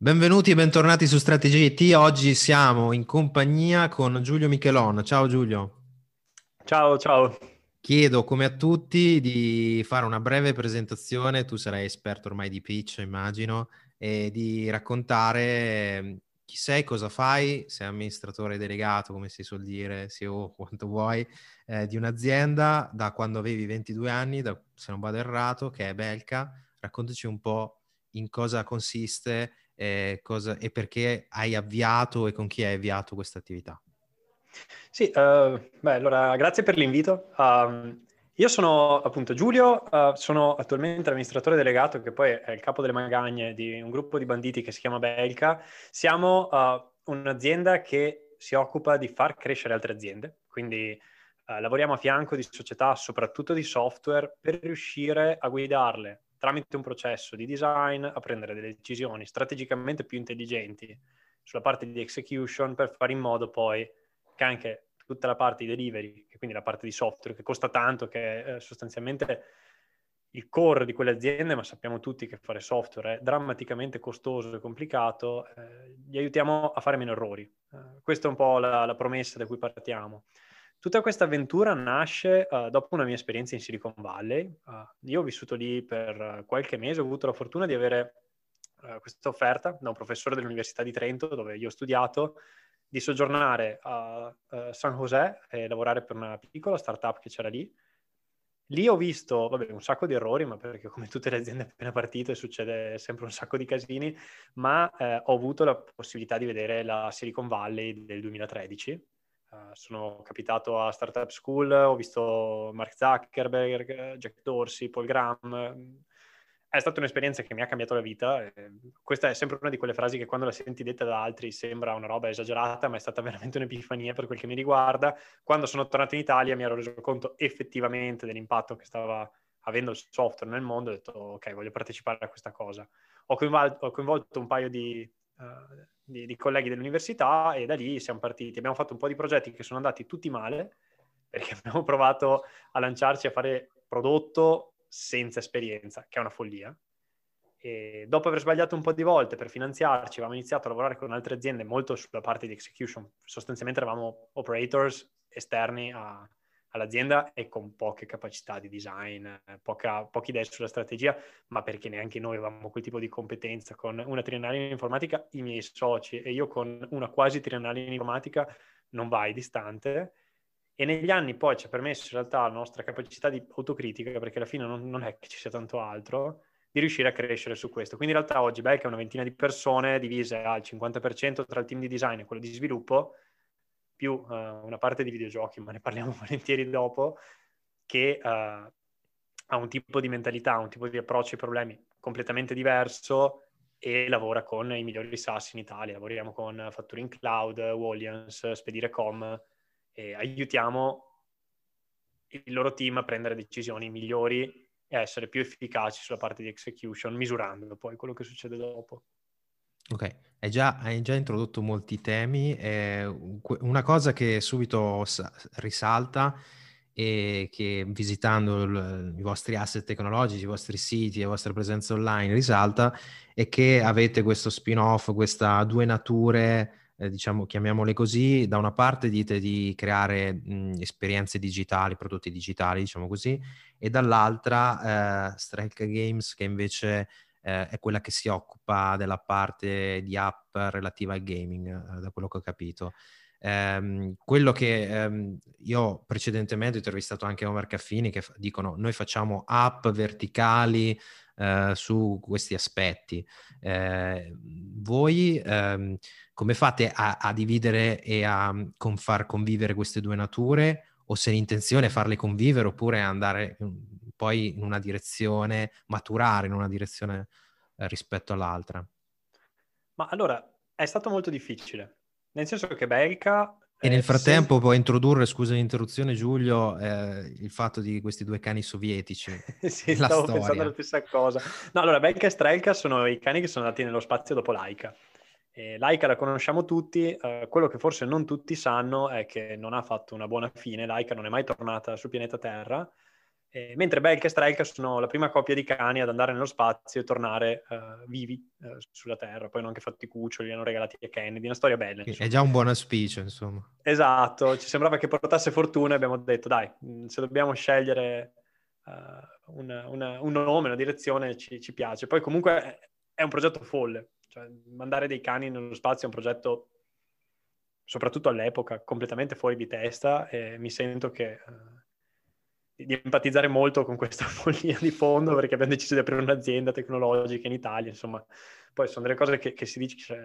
Benvenuti e bentornati su Strategia IT. Oggi siamo in compagnia con Giulio Michelon. Ciao Giulio. Ciao, ciao. Chiedo come a tutti di fare una breve presentazione, tu sarai esperto ormai di pitch immagino, e di raccontare ehm, chi sei, cosa fai, sei amministratore delegato, come si suol dire, CEO, quanto vuoi, eh, di un'azienda da quando avevi 22 anni, da, se non vado errato, che è Belka. Raccontaci un po' in cosa consiste eh, cosa, e perché hai avviato e con chi hai avviato questa attività. Sì, uh, beh, allora grazie per l'invito. Uh, io sono appunto Giulio, uh, sono attualmente l'amministratore delegato, che poi è il capo delle magagne di un gruppo di banditi che si chiama Belka. Siamo eh, un'azienda che si occupa di far crescere altre aziende, quindi lavoriamo a fianco di società, soprattutto di software, per riuscire a guidarle tramite un processo di design a prendere delle decisioni strategicamente più intelligenti sulla parte di execution per fare in modo poi che anche tutta la parte di delivery, quindi la parte di software che costa tanto, che è eh, sostanzialmente il core di quelle aziende, ma sappiamo tutti che fare software è drammaticamente costoso e complicato, eh, li aiutiamo a fare meno errori. Eh, questa è un po' la, la promessa da cui partiamo. Tutta questa avventura nasce uh, dopo una mia esperienza in Silicon Valley. Uh, io ho vissuto lì per eh, qualche mese, ho avuto la fortuna di avere uh, questa offerta da un professore dell'Università di Trento, dove io ho studiato, di soggiornare a San José e lavorare per una piccola startup che c'era lì. Lì ho visto vabbè, un sacco di errori, ma perché come tutte le aziende appena partite succede sempre un sacco di casini, ma ho avuto la possibilità di vedere la Silicon Valley del 2013 eh, sono capitato a Startup School, ho visto Mark Zuckerberg, Jack Dorsey, Paul Graham. È stata un'esperienza che mi ha cambiato la vita. Questa è sempre una di quelle frasi che quando la senti detta da altri sembra una roba esagerata, ma è stata veramente un'epifania per quel che mi riguarda. Quando sono tornato in Italia mi ero reso conto effettivamente dell'impatto che stava avendo il software nel mondo. Ho detto ok, voglio partecipare a questa cosa. Ho coinvolto, ho coinvolto un paio di... Uh, di, di colleghi dell'università e da lì siamo partiti. Abbiamo fatto un po' di progetti che sono andati tutti male perché abbiamo provato a lanciarci a fare prodotto senza esperienza, che è una follia. E dopo aver sbagliato un po' di volte per finanziarci, avevamo iniziato a lavorare con altre aziende molto sulla parte di execution. Sostanzialmente eravamo operators esterni a, all'azienda e con poche capacità di design, poca, poche idee sulla strategia, ma perché neanche noi avevamo quel tipo di competenza. Con una triennale in informatica, i miei soci e io con una quasi triennale in informatica non vai distante. E negli anni poi ci ha permesso in realtà la nostra capacità di autocritica, perché alla fine non, non è che ci sia tanto altro, di riuscire a crescere su questo. Quindi in realtà oggi Beck è una ventina di persone divise al 50% tra il team di design e quello di sviluppo, più uh, una parte di videogiochi, ma ne parliamo volentieri dopo, che uh, ha un tipo di mentalità, un tipo di approccio ai problemi completamente diverso e lavora con i migliori SAS in Italia. Lavoriamo con Factoring Cloud, Wallians, Spedire.com e aiutiamo il loro team a prendere decisioni migliori e a essere più efficaci sulla parte di execution, misurando poi quello che succede dopo. Ok, hai già, hai già introdotto molti temi. eh, una cosa che subito sa- risalta e che visitando il- i vostri asset tecnologici, i vostri siti, la vostra presenza online risalta è che avete questo spin-off, questa due nature, eh, diciamo, chiamiamole così. Da una parte dite di creare mh, esperienze digitali, prodotti digitali, diciamo così, e dall'altra eh, Strike Games che invece eh, è quella che si occupa della parte di app relativa al gaming, eh, da quello che ho capito. Um, quello che um, io precedentemente ho intervistato anche Omar Caffini che f- dicono noi facciamo app verticali uh, su questi aspetti. Uh, voi um, come fate a-, a, dividere e a con far convivere queste due nature? O se l'intenzione è farle convivere oppure andare mm, poi in una direzione, maturare in una direzione eh, rispetto all'altra? Ma allora, è stato molto difficile, nel senso che Belka... E nel eh, frattempo se... puoi introdurre, scusa l'interruzione Giulio, eh, il fatto di questi due cani sovietici. sì, la stavo storia. pensando la stessa cosa. No, allora, Belka e Strelka sono i cani che sono andati nello spazio dopo Laika. Laika la conosciamo tutti, eh, quello che forse non tutti sanno è che non ha fatto una buona fine, Laika non è mai tornata sul pianeta Terra, eh, mentre Belk e Strelka sono la prima coppia di cani ad andare nello spazio e tornare uh, vivi uh, sulla Terra. Poi hanno anche fatto i cuccioli, li hanno regalati a Kennedy, una storia bella. Insomma. È già un buon auspicio, insomma. Esatto, ci sembrava che portasse fortuna e abbiamo detto, dai, mm, se dobbiamo scegliere uh, eh, una, una, un nome, una direzione, ci, ci, piace. Poi comunque è un progetto folle, cioè mandare dei cani nello spazio è un progetto, soprattutto all'epoca, completamente fuori di testa e mi sento che di empatizzare molto con questa follia di fondo perché abbiamo deciso di aprire un'azienda tecnologica in Italia, insomma, poi sono delle cose che, che si dice, cioè,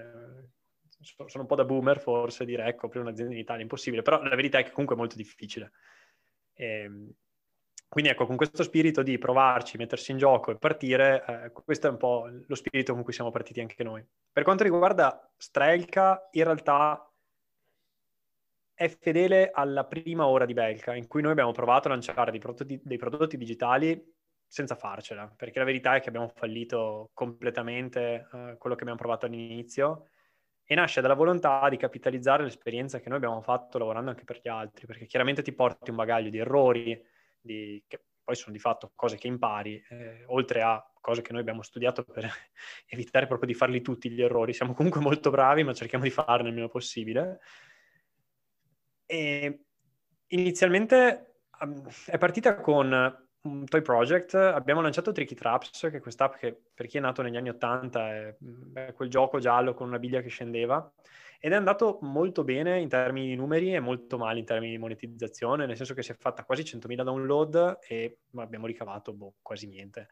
sono un po' da boomer forse dire ecco, aprire un'azienda in Italia è impossibile, però la verità è che comunque è molto difficile. E, ehm, quindi ecco, con questo spirito di provarci, mettersi in gioco e partire, eh, questo è un po' lo spirito con cui siamo partiti anche noi. Per quanto riguarda Strelka, in realtà è fedele alla prima ora di Belka, in cui noi abbiamo provato a lanciare dei prodotti, dei prodotti digitali senza farcela, perché la verità è che abbiamo fallito completamente eh, quello che abbiamo provato all'inizio e nasce dalla volontà di capitalizzare l'esperienza che noi abbiamo fatto lavorando anche per gli altri, perché chiaramente ti porti un bagaglio di errori, di, che poi sono di fatto cose che impari, eh, oltre a cose che noi abbiamo studiato per evitare proprio di farli tutti gli errori. Siamo comunque molto bravi, ma cerchiamo di farne il meno possibile. E inizialmente è partita con un toy project, abbiamo lanciato Tricky Traps, che è quest'app che per chi è nato negli anni 80 è, è, quel gioco giallo con una biglia che scendeva, ed è andato molto bene in termini di numeri e molto male in termini di monetizzazione, nel senso che si è fatta quasi 100.000 download e abbiamo ricavato boh, quasi niente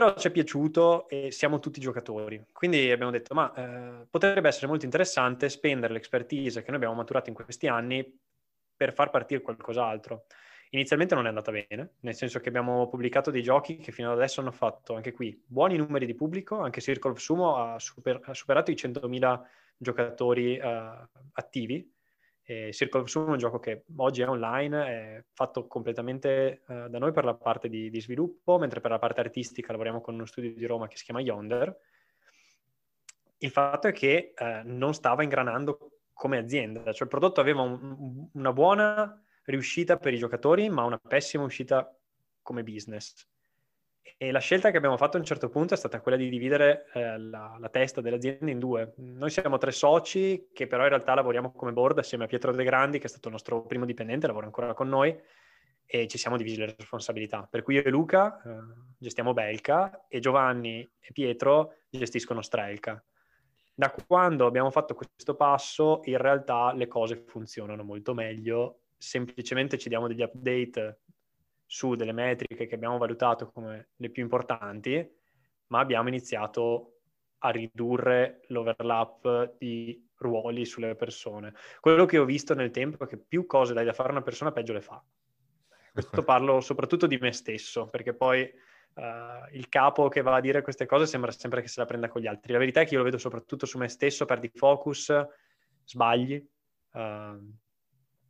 però ci è piaciuto e siamo tutti giocatori. Quindi abbiamo detto, ma eh, potrebbe essere molto interessante spendere l'expertise che noi abbiamo maturato in questi anni per far partire qualcos'altro. Inizialmente non è andata bene, nel senso che abbiamo pubblicato dei giochi che fino ad adesso hanno fatto anche qui buoni numeri di pubblico, anche Circle of Sumo ha, super, ha superato i 100.000 giocatori eh, attivi, eh, Circle of Zoom è un gioco che oggi è online, è fatto completamente eh, da noi per la parte di, di, sviluppo, mentre per la parte artistica lavoriamo con uno studio di Roma che si chiama Yonder. Il fatto è che eh, non stava ingranando come azienda, cioè il prodotto aveva un, una buona riuscita per i giocatori, ma una pessima uscita come business. E la scelta che abbiamo fatto a un certo punto è stata quella di dividere eh, la, la, testa dell'azienda in due. Noi siamo tre soci che però in realtà lavoriamo come board assieme a Pietro De Grandi, che è stato il nostro primo dipendente, lavora ancora con noi, e ci siamo divisi le responsabilità. Per cui io e Luca eh, gestiamo Belka e Giovanni e Pietro gestiscono Strelka. Da quando abbiamo fatto questo passo, in realtà le cose funzionano molto meglio semplicemente ci diamo degli update su delle metriche che abbiamo valutato come le più importanti, ma abbiamo iniziato a ridurre l'overlap di ruoli sulle persone. Quello che ho visto nel tempo è che più cose dai da fare a una persona, peggio le fa. Questo parlo soprattutto di me stesso, perché poi Uh, il capo che va a dire queste cose sembra sempre che se la prenda con gli altri. La verità è che io lo vedo soprattutto su me stesso, perdi focus, sbagli, uh,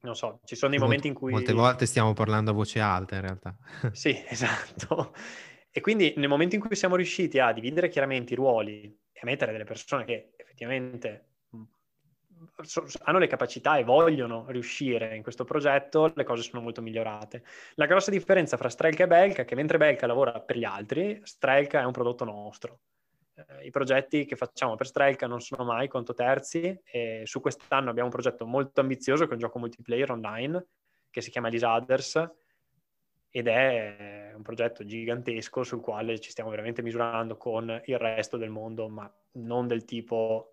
non so, ci sono dei momenti in cui... Molte volte stiamo parlando a voce alta in realtà. sì, esatto. E quindi nel momento in cui siamo riusciti a dividere chiaramente i ruoli e a mettere delle persone che effettivamente mm, hanno le capacità e vogliono riuscire in questo progetto, le cose sono molto migliorate. La grossa differenza fra Strelka e Belka è che mentre Belka lavora per gli altri, Strelka è un prodotto nostro. Eh, i progetti che facciamo per Strelka non sono mai conto terzi e su quest'anno abbiamo un progetto molto ambizioso che è un gioco multiplayer online che si chiama Lisaders ed è un progetto gigantesco sul quale ci stiamo veramente misurando con il resto del mondo, ma non del tipo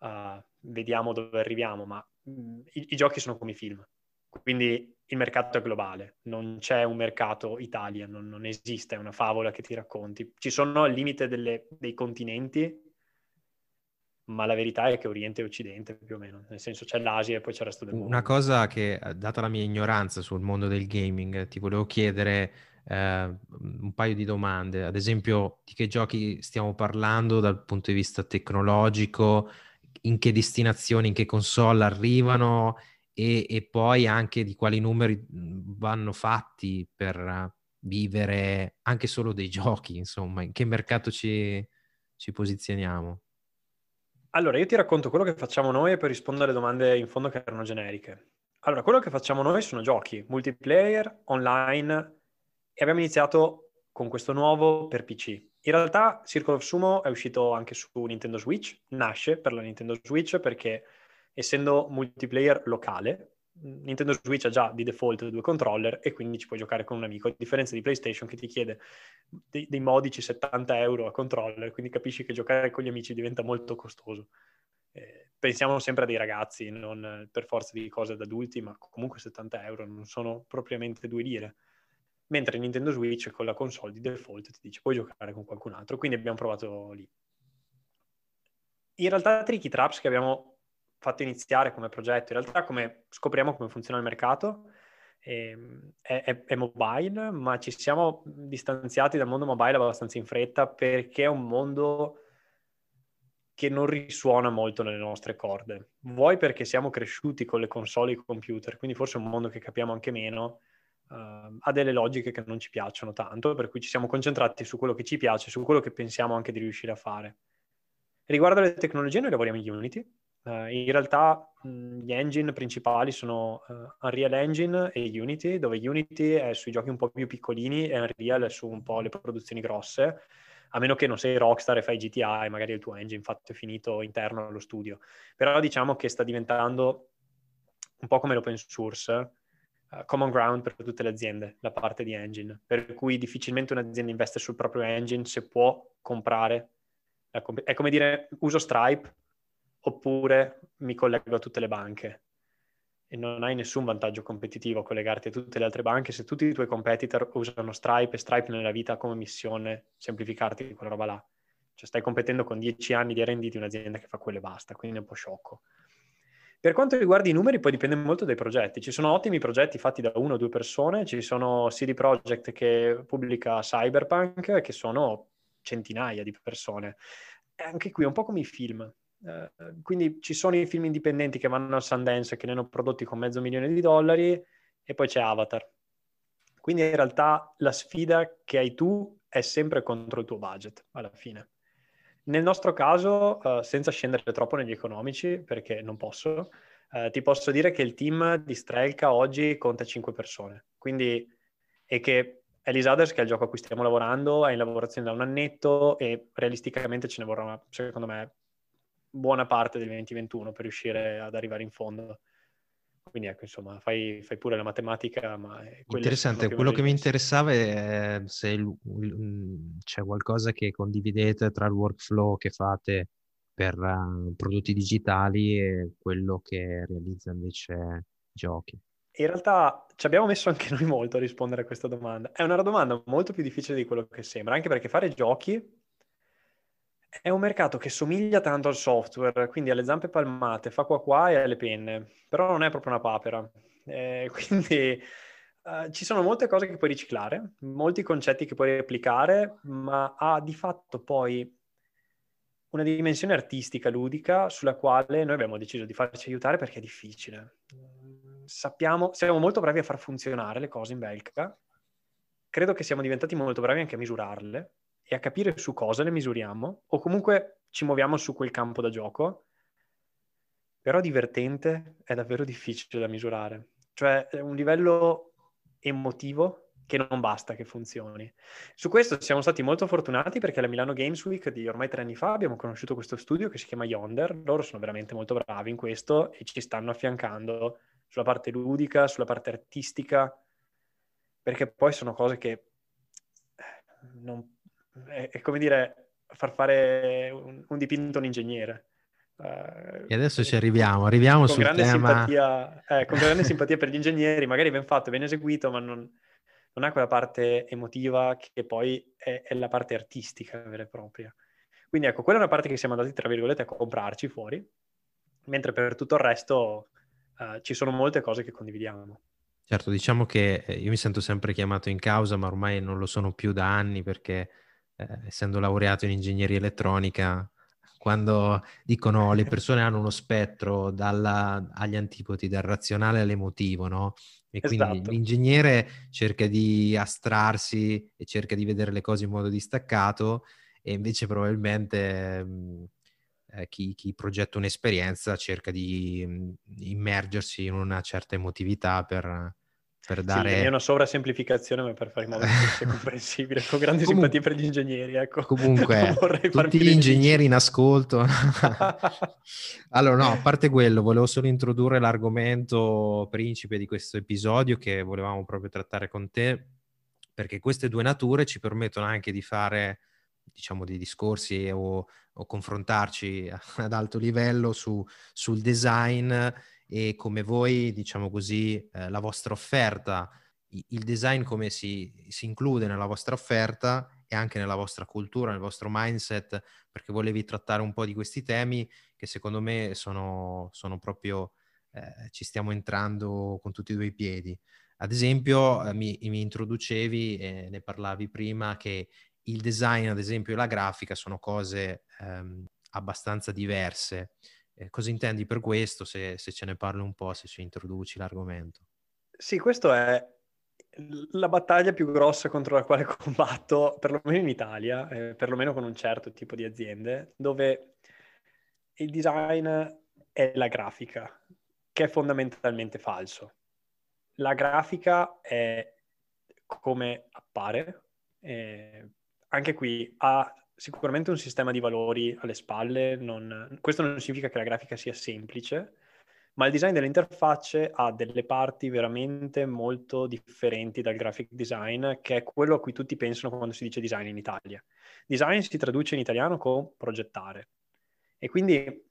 uh, vediamo dove arriviamo, ma mm, i, i giochi sono come i film. Quindi il mercato è globale, non c'è un mercato Italia, non, non esiste, è una favola che ti racconti. Ci sono al limite delle, dei continenti, ma la verità è che Oriente e Occidente più o meno, nel senso c'è l'Asia e poi c'è il resto del mondo. Una cosa che, eh, data la mia ignoranza sul mondo del gaming, ti volevo chiedere eh, un paio di domande, ad esempio di che giochi stiamo parlando dal punto di vista tecnologico, in che destinazioni, in che console arrivano e, e poi anche di quali numeri mhmm, vanno fatti per vivere anche solo dei giochi, insomma, in che mercato ci, ci posizioniamo? Allora, io ti racconto quello che facciamo noi per rispondere alle domande in fondo che erano generiche. Allora, quello che facciamo noi sono giochi multiplayer, online e abbiamo iniziato con questo nuovo per PC. In realtà Circle of Sumo è uscito anche su Nintendo Switch, nasce per la Nintendo Switch perché essendo multiplayer locale, Nintendo Switch ha già di default due controller e quindi ci puoi giocare con un amico, a differenza di PlayStation che ti chiede dei, dei modici 70 euro a controller, quindi capisci che giocare con gli amici diventa molto costoso. Eh, pensiamo sempre a dei ragazzi, non per forza di cose da adulti, ma comunque 70 euro non sono propriamente due lire. Mentre Nintendo Switch con la console di default ti dice puoi giocare con qualcun altro, quindi abbiamo provato lì. In realtà Tricky Traps che abbiamo fatto iniziare come progetto, in realtà come scopriamo come funziona il mercato, ehm, è, è, è, mobile, ma ci siamo distanziati dal mondo mobile abbastanza in fretta perché è un mondo che non risuona molto nelle nostre corde. Vuoi perché siamo cresciuti con le console e i computer, quindi forse è un mondo che capiamo anche meno, uh, ha delle logiche che non ci piacciono tanto, per cui ci siamo concentrati su quello che ci piace, su quello che pensiamo anche di riuscire a fare. Riguardo alle tecnologie, noi lavoriamo in Unity, Uh, in realtà mh, gli engine principali sono uh, Unreal Engine e Unity, dove Unity è sui giochi un po' più piccolini e Unreal è su un po' le produzioni grosse, a meno che non sei Rockstar e fai GTA e magari il tuo engine fatto e finito interno allo studio. Però diciamo che sta diventando un po' come l'open source, uh, common ground per tutte le aziende, la parte di engine, per cui difficilmente un'azienda investe sul proprio engine se può comprare. Comp- è come dire uso Stripe oppure mi collego a tutte le banche e non hai nessun vantaggio competitivo a collegarti a tutte le altre banche se tutti i tuoi competitor usano Stripe e Stripe nella vita come missione semplificarti quella roba là. Cioè stai competendo con 10 anni di R&D di un'azienda che fa quello e basta, quindi è un po' sciocco. Per quanto riguarda i numeri, poi dipende molto dai progetti. Ci sono ottimi progetti fatti da una o due persone, ci sono CD Projekt che pubblica Cyberpunk, che sono centinaia di persone. E anche qui è un po' come i film. Eh, quindi ci sono i film indipendenti che vanno a Sundance che ne hanno prodotti con mezzo milione di dollari e poi c'è Avatar. Quindi in realtà la sfida che hai tu è sempre contro il tuo budget alla fine. Nel nostro caso, uh, senza scendere troppo negli economici, perché non posso, uh, ti posso dire che il team di Strelka oggi conta 5 persone. Quindi, e che Elisaders, che è il gioco a cui stiamo lavorando, è in lavorazione da un annetto e realisticamente ce ne vorrà, secondo me, buona parte del 2021 per riuscire ad arrivare in fondo. Quindi ecco, insomma, fai, fai pure la matematica. Ma Interessante, quello che mi interessava è se il, il, c'è qualcosa che condividete tra il workflow che fate per uh, prodotti digitali e quello che realizza invece giochi. In realtà ci abbiamo messo anche noi molto a rispondere a questa domanda. È una domanda molto più difficile di quello che sembra, anche perché fare giochi è un mercato che somiglia tanto al software, quindi alle zampe palmate, fa qua qua e alle penne, però non è proprio una papera. Eh, quindi eh, ci sono molte cose che puoi riciclare, molti concetti che puoi applicare, ma ha di fatto poi una dimensione artistica, ludica, sulla quale noi abbiamo deciso di farci aiutare perché è difficile. Sappiamo, siamo molto bravi a far funzionare le cose in Belgica, credo che siamo diventati molto bravi anche a misurarle, e a capire su cosa le misuriamo, o comunque ci muoviamo su quel campo da gioco, però divertente è davvero difficile da misurare. Cioè è un livello emotivo che non basta che funzioni. Su questo siamo stati molto fortunati perché alla Milano Games Week di ormai tre anni fa abbiamo conosciuto questo studio che si chiama Yonder, loro sono veramente molto bravi in questo e ci stanno affiancando sulla parte ludica, sulla parte artistica, perché poi sono cose che non è, è come dire far fare un, un dipinto a un ingegnere. Uh, e adesso ci eh, arriviamo, arriviamo con sul grande tema... Simpatia, eh, con grande simpatia per gli ingegneri, magari ben fatto, ben eseguito, ma non, non ha quella parte emotiva che poi è, è, la parte artistica vera e propria. Quindi ecco, quella è una parte che siamo andati, tra virgolette, a comprarci fuori, mentre per tutto il resto uh, ci sono molte cose che condividiamo. Certo, diciamo che io mi sento sempre chiamato in causa, ma ormai non lo sono più da anni perché eh, essendo laureato in ingegneria elettronica, quando dicono le persone hanno uno spettro dalla, agli antipodi, dal razionale all'emotivo, no? E quindi esatto. l'ingegnere cerca di astrarsi e cerca di vedere le cose in modo distaccato e invece probabilmente mm, eh, chi, chi, progetta un'esperienza cerca di mm, immergersi in una certa emotività per, per dare... Sì, è una sovrasemplificazione, ma per fare in modo che sia comprensibile, con grande Comun... simpatia per gli ingegneri, ecco. Comunque, tutti gli ingegneri in ascolto. allora, no, a parte quello, volevo solo introdurre l'argomento principe di questo episodio che volevamo proprio trattare con te, perché queste due nature ci permettono anche di fare, diciamo, dei discorsi o, o confrontarci ad alto livello su, sul design e come voi, diciamo così, eh, la vostra offerta, il design come si, si, include nella vostra offerta e anche nella vostra cultura, nel vostro mindset, perché volevi trattare un po' di questi temi che secondo me sono, sono proprio, eh, ci stiamo entrando con tutti e due i piedi. Ad esempio, eh, mi, mi, introducevi e ne parlavi prima che il design, ad esempio, e la grafica sono cose ehm, abbastanza diverse eh, cosa intendi per questo, se, se ce ne parli un po', se ci introduci l'argomento. Sì, questa è la battaglia più grossa contro la quale combatto, perlomeno in Italia, eh, perlomeno con un certo tipo di aziende, dove il design è la grafica, che è fondamentalmente falso. La grafica è come appare, eh, anche qui ha sicuramente un sistema di valori alle spalle, non... questo non significa che la grafica sia semplice, ma il design delle interfacce ha delle parti veramente molto differenti dal graphic design, che è quello a cui tutti pensano quando si dice design in Italia. Design si traduce in italiano con progettare. E quindi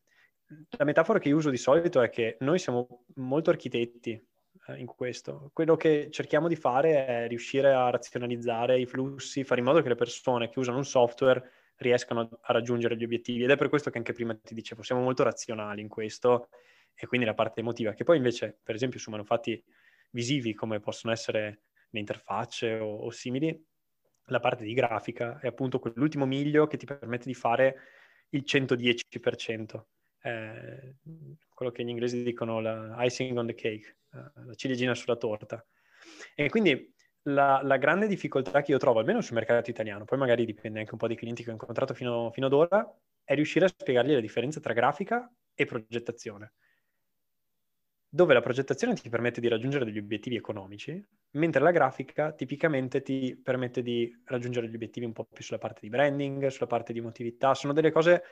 la metafora che io uso di solito è che noi siamo molto architetti, eh, in questo. Quello che cerchiamo di fare è riuscire a razionalizzare i flussi, fare in modo che le persone che usano un software riescano a raggiungere gli obiettivi ed è per questo che anche prima ti dicevo, siamo molto razionali in questo e quindi la parte emotiva, che poi invece per esempio su manufatti visivi come possono essere le interfacce o, o simili, la parte di grafica è appunto quell'ultimo miglio che ti permette di fare il 110%. Eh, quello che in inglese dicono la icing on the cake, eh, la ciliegina sulla torta. E quindi la, la, grande difficoltà che io trovo, almeno sul mercato italiano, poi magari dipende anche un po' dai clienti che ho incontrato fino, fino ad ora, è riuscire a spiegargli la differenza tra grafica e progettazione dove la progettazione ti permette di raggiungere degli obiettivi economici, mentre la grafica tipicamente ti permette di raggiungere gli obiettivi un po' più sulla parte di branding, sulla parte di emotività, sono delle cose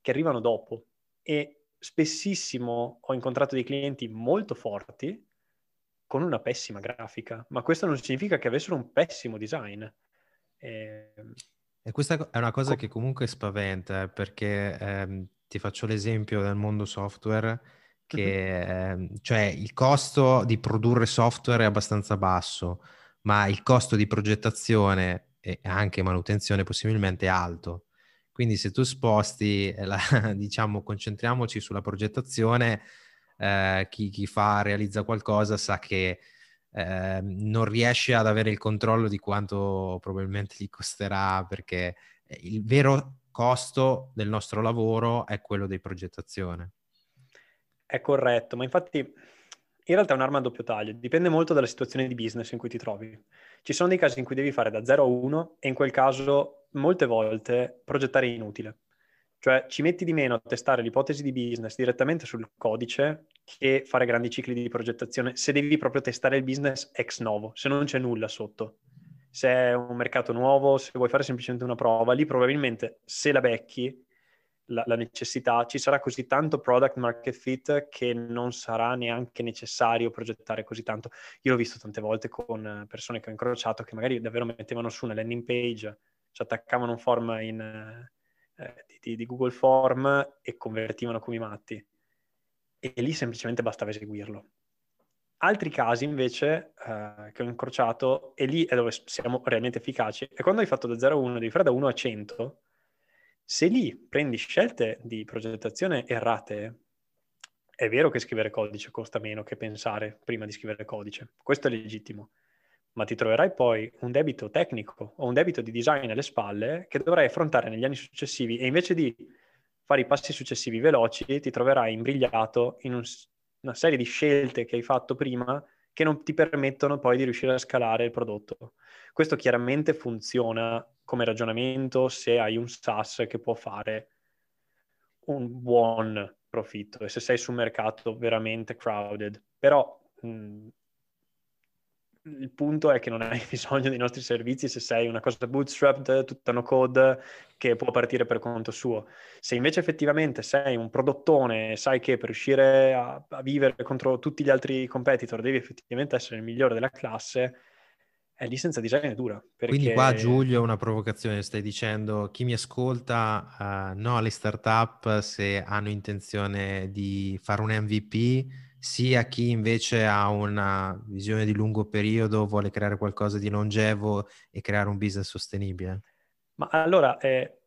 che arrivano dopo e spessissimo ho incontrato dei clienti molto forti con una pessima grafica, ma questo non significa che avessero un pessimo design. E... Ehm, e questa è una cosa che comunque spaventa, eh, perché ehm, ti faccio l'esempio del mondo software, che mhm. ehm, cioè il costo di produrre software è abbastanza basso, ma il costo di progettazione e anche manutenzione possibilmente è alto. Quindi se tu sposti, la, diciamo, concentriamoci sulla progettazione, eh, chi, chi, fa, realizza qualcosa sa che eh, non riesce ad avere il controllo di quanto probabilmente gli costerà, perché il vero costo del nostro lavoro è quello di progettazione. È corretto, ma infatti in realtà è un'arma a doppio taglio, dipende molto dalla situazione di business in cui ti trovi. Ci sono dei casi in cui devi fare da 0 a 1 e in quel caso molte volte progettare è inutile. Cioè ci metti di meno a testare l'ipotesi di business direttamente sul codice che fare grandi cicli di progettazione se devi proprio testare il business ex novo, se non c'è nulla sotto. Se è un mercato nuovo, se vuoi fare semplicemente una prova, lì probabilmente se la becchi la, la, necessità, ci sarà così tanto product market fit che non sarà neanche necessario progettare così tanto. Io l'ho visto tante volte con eh, persone che ho incrociato che magari davvero mettevano su una landing page, ci cioè attaccavano un form in, eh, eh di, di Google Form e convertivano come i matti. E lì semplicemente bastava eseguirlo. Altri casi invece eh, che ho incrociato, e lì è dove siamo realmente efficaci, è quando hai fatto da 0 a 1, devi fare da 1 a 100, se lì prendi scelte di progettazione errate, è vero che scrivere codice costa meno che pensare prima di scrivere codice, questo è legittimo, ma ti troverai poi un debito tecnico o un debito di design alle spalle che dovrai affrontare negli anni successivi e invece di fare i passi successivi veloci ti troverai imbrigliato in un, una serie di scelte che hai fatto prima che non ti permettono poi di riuscire a scalare il prodotto. Questo chiaramente funziona come ragionamento se hai un SaaS che può fare un buon profitto e se sei su un mercato veramente crowded. Però mh, mm, il punto è che non hai bisogno dei nostri servizi se sei una cosa bootstrapped, tutta no code, che può partire per conto suo. Se invece effettivamente sei un prodottone e sai che per riuscire a, a, vivere contro tutti gli altri competitor devi effettivamente essere il migliore della classe, è lì senza design è dura. Perché... Quindi qua Giulio una provocazione, stai dicendo chi mi ascolta uh, no alle startup se hanno intenzione di fare un MVP, sia chi invece ha una visione di lungo periodo, vuole creare qualcosa di longevo e creare un business sostenibile. Ma allora, eh,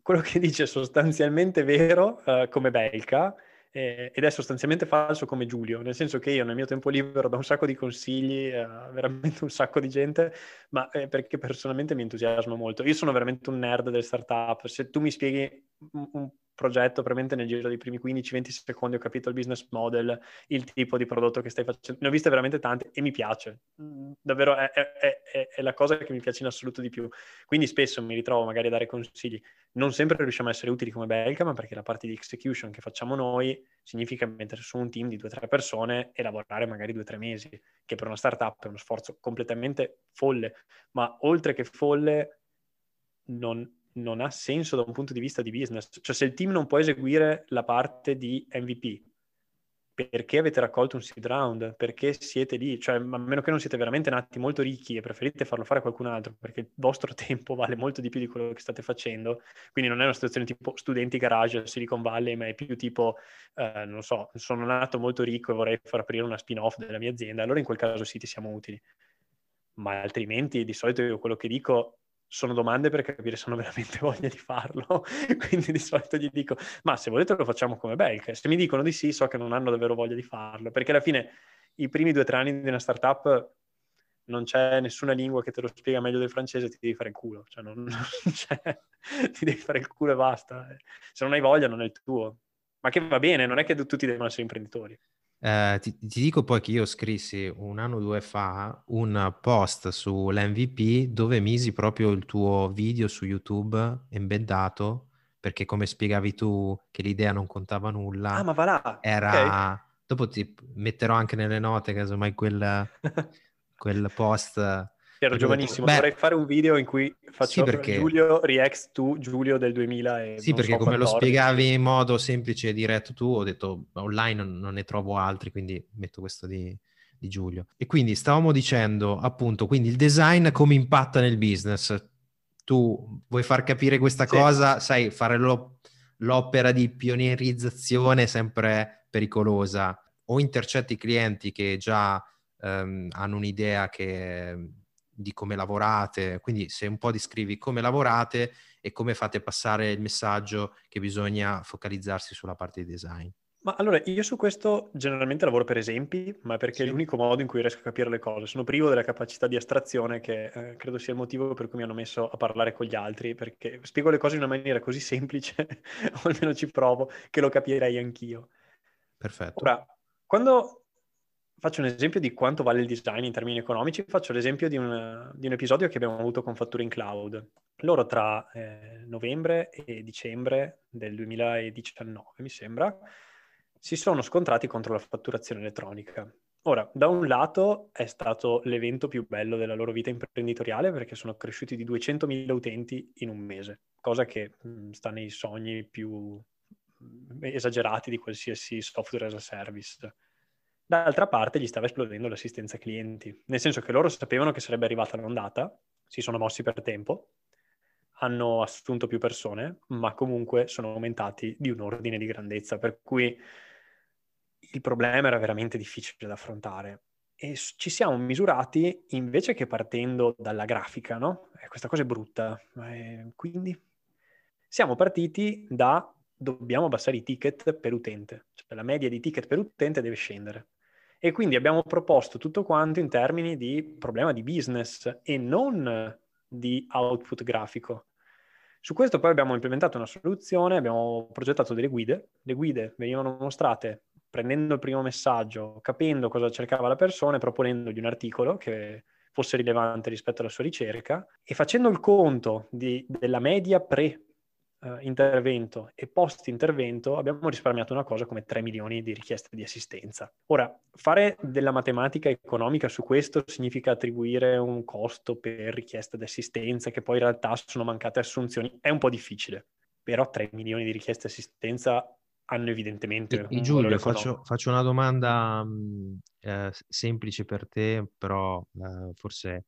quello che dice è sostanzialmente vero, eh, come Belka, eh, ed è sostanzialmente falso come Giulio, nel senso che io nel mio tempo libero do un sacco di consigli a veramente un sacco di gente, ma eh, perché personalmente mi entusiasma molto. Io sono veramente un nerd delle startup, se tu mi spieghi un, un progetto, probabilmente nel giro dei primi 15-20 secondi ho capito il business model, il tipo di prodotto che stai facendo. Ne ho viste veramente tante e mi piace. Mm, davvero è, è, è, è, la cosa che mi piace in assoluto di più. Quindi spesso mi ritrovo magari a dare consigli. Non sempre riusciamo a essere utili come Belka, ma perché la parte di execution che facciamo noi significa mettere su un team di 2-3 persone e lavorare magari 2-3 mesi, che per una startup è uno sforzo completamente folle, ma oltre che folle non non ha senso da un punto di vista di business. Cioè se il team non può eseguire la parte di MVP, perché avete raccolto un seed round? Perché siete lì? Cioè, a meno che non siete veramente nati molto ricchi e preferite farlo fare a qualcun altro, perché il vostro tempo vale molto di più di quello che state facendo. Quindi non è una situazione tipo studenti garage Silicon Valley, ma è più tipo, eh, non so, sono nato molto ricco e vorrei far aprire una spin-off della mia azienda. Allora in quel caso sì, ti siamo utili. Ma altrimenti, di solito io quello che dico sono domande per capire se hanno veramente voglia di farlo. Quindi di solito gli dico: Ma se volete lo facciamo come Belk. Se mi dicono di sì, so che non hanno davvero voglia di farlo. Perché alla fine i primi due o tre anni di una startup non c'è nessuna lingua che te lo spiega meglio del francese, ti devi fare il culo. Cioè, non, non c'è, ti devi fare il culo e basta. Se non hai voglia, non è il tuo. Ma che va bene, non è che tutti devono essere imprenditori. Ehm, ti, ti, dico poi che io scrissi un anno o due fa un post sull'MVP dove misi proprio il tuo video su YouTube embeddato, perché come spiegavi tu che l'idea non contava nulla, ah, ma va là. era... Okay. Dopo ti metterò anche nelle note, casomai quel, quel post Ero giovanissimo, Beh, dovrei fare un video in cui faccio sì perché... Giulio Reacts tu, Giulio del 2000. sì, perché so come lo spiegavi in modo semplice e diretto tu, ho detto online non, ne trovo altri, quindi metto questo di, di Giulio. E quindi stavamo dicendo appunto, quindi il design come impatta nel business. Tu vuoi far capire questa sì. cosa, sai, fare lo, l'opera di pionierizzazione sempre pericolosa. O intercetti clienti che già ehm, hanno un'idea che di come lavorate, quindi se un po' descrivi come lavorate e come fate passare il messaggio che bisogna focalizzarsi sulla parte di design. Ma allora, io su questo generalmente lavoro per esempi, ma perché sì. è l'unico modo in cui riesco a capire le cose. Sono privo della capacità di astrazione che eh, credo sia il motivo per cui mi hanno messo a parlare con gli altri, perché spiego le cose in una maniera così semplice, o almeno ci provo, che lo capirei anch'io. Perfetto. Ora, quando faccio un esempio di quanto vale il design in termini economici, faccio l'esempio di un, di un episodio che abbiamo avuto con Fatture in Cloud. Loro tra eh, novembre e dicembre del 2019, mi sembra, si sono scontrati contro la fatturazione elettronica. Ora, da un lato è stato l'evento più bello della loro vita imprenditoriale perché sono cresciuti di 200.000 utenti in un mese, cosa che mh, mm, sta nei sogni più mm, esagerati di qualsiasi software as a service D'altra parte gli stava esplodendo l'assistenza clienti, nel senso che loro sapevano che sarebbe arrivata l'ondata, si sono mossi per tempo, hanno assunto più persone, ma comunque sono aumentati di un ordine di grandezza, per cui il problema era veramente difficile da affrontare. E ci siamo misurati invece che partendo dalla grafica, no? Eh, questa cosa è brutta. Eh, quindi siamo partiti da dobbiamo abbassare i ticket per utente, cioè la media di ticket per utente deve scendere. E quindi abbiamo proposto tutto quanto in termini di problema di business e non di output grafico. Su questo poi abbiamo implementato una soluzione, abbiamo progettato delle guide, le guide venivano mostrate prendendo il primo messaggio, capendo cosa cercava la persona e proponendogli un articolo che fosse rilevante rispetto alla sua ricerca e facendo il conto di, della media pre eh, intervento e post intervento abbiamo risparmiato una cosa come 3 milioni di richieste di assistenza. Ora, fare della matematica economica su questo significa attribuire un costo per richiesta di assistenza che poi in realtà sono mancate assunzioni, è un po' difficile, però 3 milioni di richieste di assistenza hanno evidentemente... E, Giulio, faccio, faccio, una domanda mm, eh, semplice per te, però eh, forse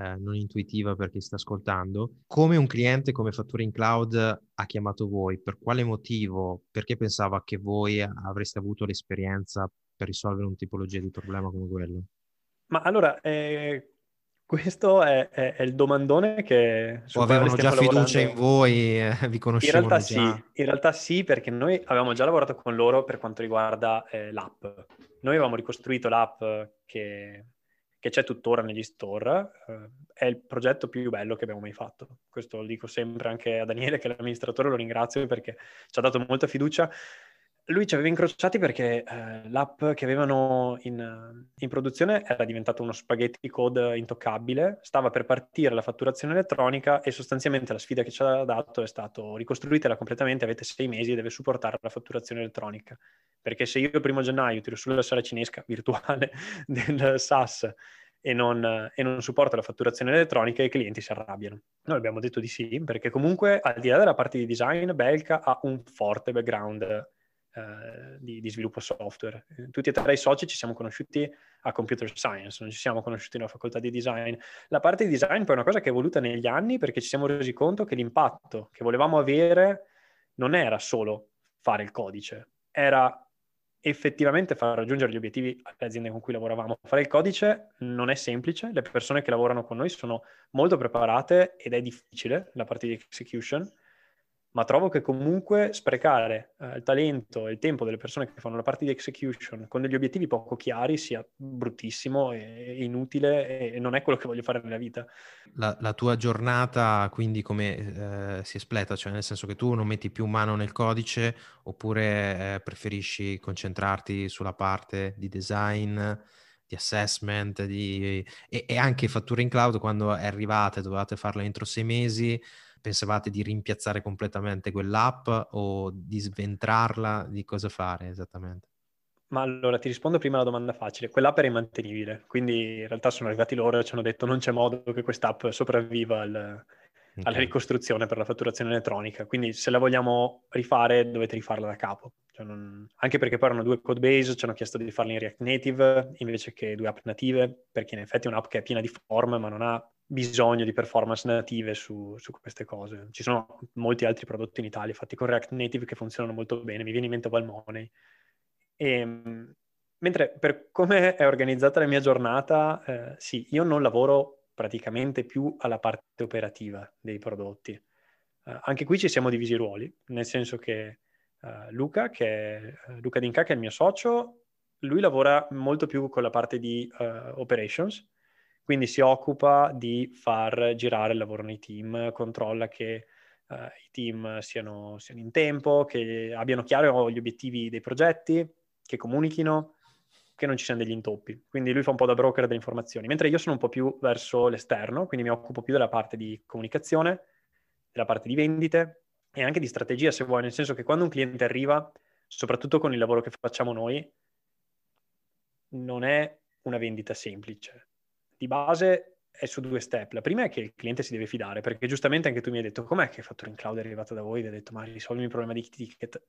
eh, non intuitiva per chi sta ascoltando, come un cliente come Fattura in Cloud ha chiamato voi? Per quale motivo? Perché pensava che voi avreste avuto l'esperienza per risolvere un tipologia di problema come quello? Ma allora, eh, questo è, è, è, il domandone che... O avevano già fiducia in voi, eh, vi conoscevano in realtà già. Sì, in realtà sì, perché noi avevamo già lavorato con loro per quanto riguarda eh, l'app. Noi avevamo ricostruito l'app che che c'è tuttora negli store, eh, è il progetto più bello che abbiamo mai fatto. Questo lo dico sempre anche a Daniele, che è l'amministratore, lo ringrazio perché ci ha dato molta fiducia lui ci aveva incrociati perché eh, l'app che avevano in, in, produzione era diventato uno spaghetti code intoccabile, stava per partire la fatturazione elettronica e sostanzialmente la sfida che ci ha dato è stata ricostruitela completamente, avete sei mesi e deve supportare la fatturazione elettronica. Perché se io il primo gennaio tiro sulla sala cinesca virtuale del SAS e non, e non supporta la fatturazione elettronica, i clienti si arrabbiano. Noi abbiamo detto di sì, perché comunque al di là della parte di design, Belka ha un forte background eh, di, di, sviluppo software. Eh, tutti e tre i soci ci siamo conosciuti a computer science, non ci siamo conosciuti nella facoltà di design. La parte di design poi è una cosa che è evoluta negli anni perché ci siamo resi conto che l'impatto che volevamo avere non era solo fare il codice, era effettivamente far raggiungere gli obiettivi alle aziende con cui lavoravamo. Fare il codice non è semplice, le persone che lavorano con noi sono molto preparate ed è difficile la parte di execution, ma trovo che comunque sprecare eh, il talento e il tempo delle persone che fanno la parte di execution con degli obiettivi poco chiari sia bruttissimo e, e inutile e, e, non è quello che voglio fare nella vita. La, la tua giornata quindi come eh, si espleta? Cioè nel senso che tu non metti più mano nel codice oppure eh, preferisci concentrarti sulla parte di design? di assessment di... E, e anche fatture in cloud quando è arrivata e dovevate farla entro sei mesi Pensavate di rimpiazzare completamente quell'app o di sventrarla? Di cosa fare esattamente? Ma allora ti rispondo prima alla domanda facile. Quell'app era immantenibile, quindi in realtà sono arrivati loro e ci hanno detto non c'è modo che quest'app sopravviva al, okay. alla ricostruzione per la fatturazione elettronica. Quindi se la vogliamo rifare dovete rifarla da capo. Cioè non... Anche perché poi erano due code base, ci hanno chiesto di farla in React Native invece che due app native, perché in effetti è un'app che è piena di form ma non ha bisogno di performance native su, su, queste cose. Ci sono molti altri prodotti in Italia fatti con React Native che funzionano molto bene, mi viene in mente Valmoney. E, ehm, mentre per come è organizzata la mia giornata, eh, sì, io non lavoro praticamente più alla parte operativa dei prodotti. Eh, anche qui ci siamo divisi i ruoli, nel senso che eh, Luca, che è, eh, Luca Dinca, che è il mio socio, lui lavora molto più con la parte di uh, operations, quindi si occupa di far girare il lavoro nei team, controlla che uh, i team siano, siano, in tempo, che abbiano chiaro gli obiettivi dei progetti, che comunichino, che non ci siano degli intoppi. Quindi lui fa un po' da broker delle informazioni, mentre io sono un po' più verso l'esterno, quindi mi occupo più della parte di comunicazione, della parte di vendite e anche di strategia, se vuoi, nel senso che quando un cliente arriva, soprattutto con il lavoro che facciamo noi, non è una vendita semplice di base è su due step. La prima è che il cliente si deve fidare, perché giustamente anche tu mi hai detto com'è che in Cloud è arrivata da voi, ti ho detto ma risolvi il problema di ticket.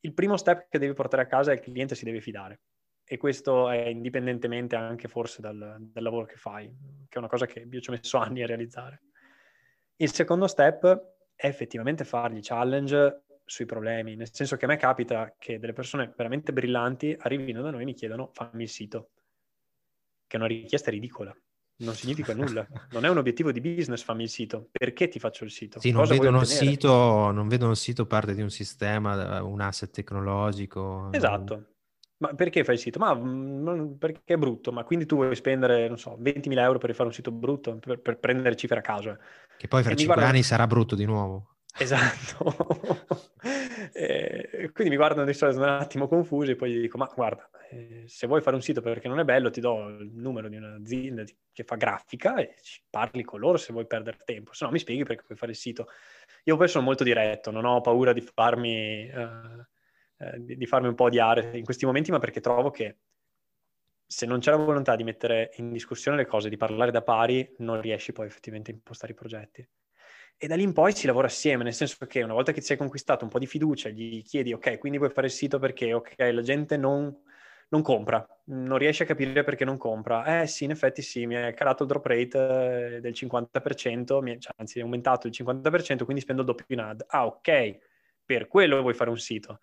Il primo step che devi portare a casa è il cliente si deve fidare e questo è indipendentemente anche forse dal, dal lavoro che fai, che è una cosa che io ci ho messo anni a realizzare. Il secondo step è effettivamente fargli challenge sui problemi, nel senso che a me capita che delle persone veramente brillanti arrivino da noi e mi chiedano fammi il sito che è una richiesta ridicola. Non significa nulla, non è un obiettivo di business fammi il sito, perché ti faccio il sito? Sì, non vedono, sito, non vedono un sito parte di un sistema, eh, un asset tecnologico. Esatto, ma perché fai il sito? Ma mm, perché è brutto, ma quindi tu vuoi spendere, non so, 20.000 euro per fare un sito brutto, per, per prendere cifre a caso. Che poi fra 5 guarda... anni sarà brutto di nuovo. Esatto. eh, quindi mi guardano di solito un attimo confuso e poi gli dico, ma guarda, eh, se vuoi fare un sito perché non è bello, ti do il numero di un'azienda che fa grafica e parli con loro se vuoi perdere tempo, se no mi spieghi perché puoi fare il sito. Io poi sono molto diretto, non ho paura di farmi, eh, eh, di, di farmi un po' odiare in questi momenti, ma perché trovo che se non c'è la volontà di mettere in discussione le cose, di parlare da pari, non riesci poi effettivamente a impostare i progetti. E da lì in poi si lavora assieme, nel senso che una volta che ti sei conquistato un po' di fiducia, gli chiedi, ok, quindi vuoi fare il sito perché, ok, la gente non non compra, non riesce a capire perché non compra. Eh sì, in effetti sì, mi è calato il drop rate eh, del 50%, mi è, cioè, anzi è aumentato il 50%, quindi spendo il doppio in ad. Ah ok, per quello vuoi fare un sito.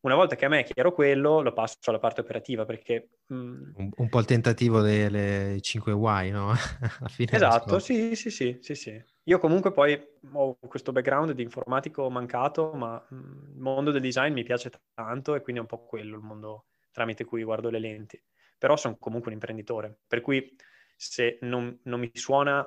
Una volta che a me è chiaro quello, lo passo alla parte operativa perché... Mh... Mm, un, un, po' il tentativo delle 5 Y, no? esatto, sì, sì, sì, sì, sì. Io comunque poi ho questo background di informatico mancato, ma mm, il mondo del design mi piace tanto e quindi è un po' quello il mondo tramite cui guardo le lenti, però sono comunque un imprenditore, per cui se non, non mi suona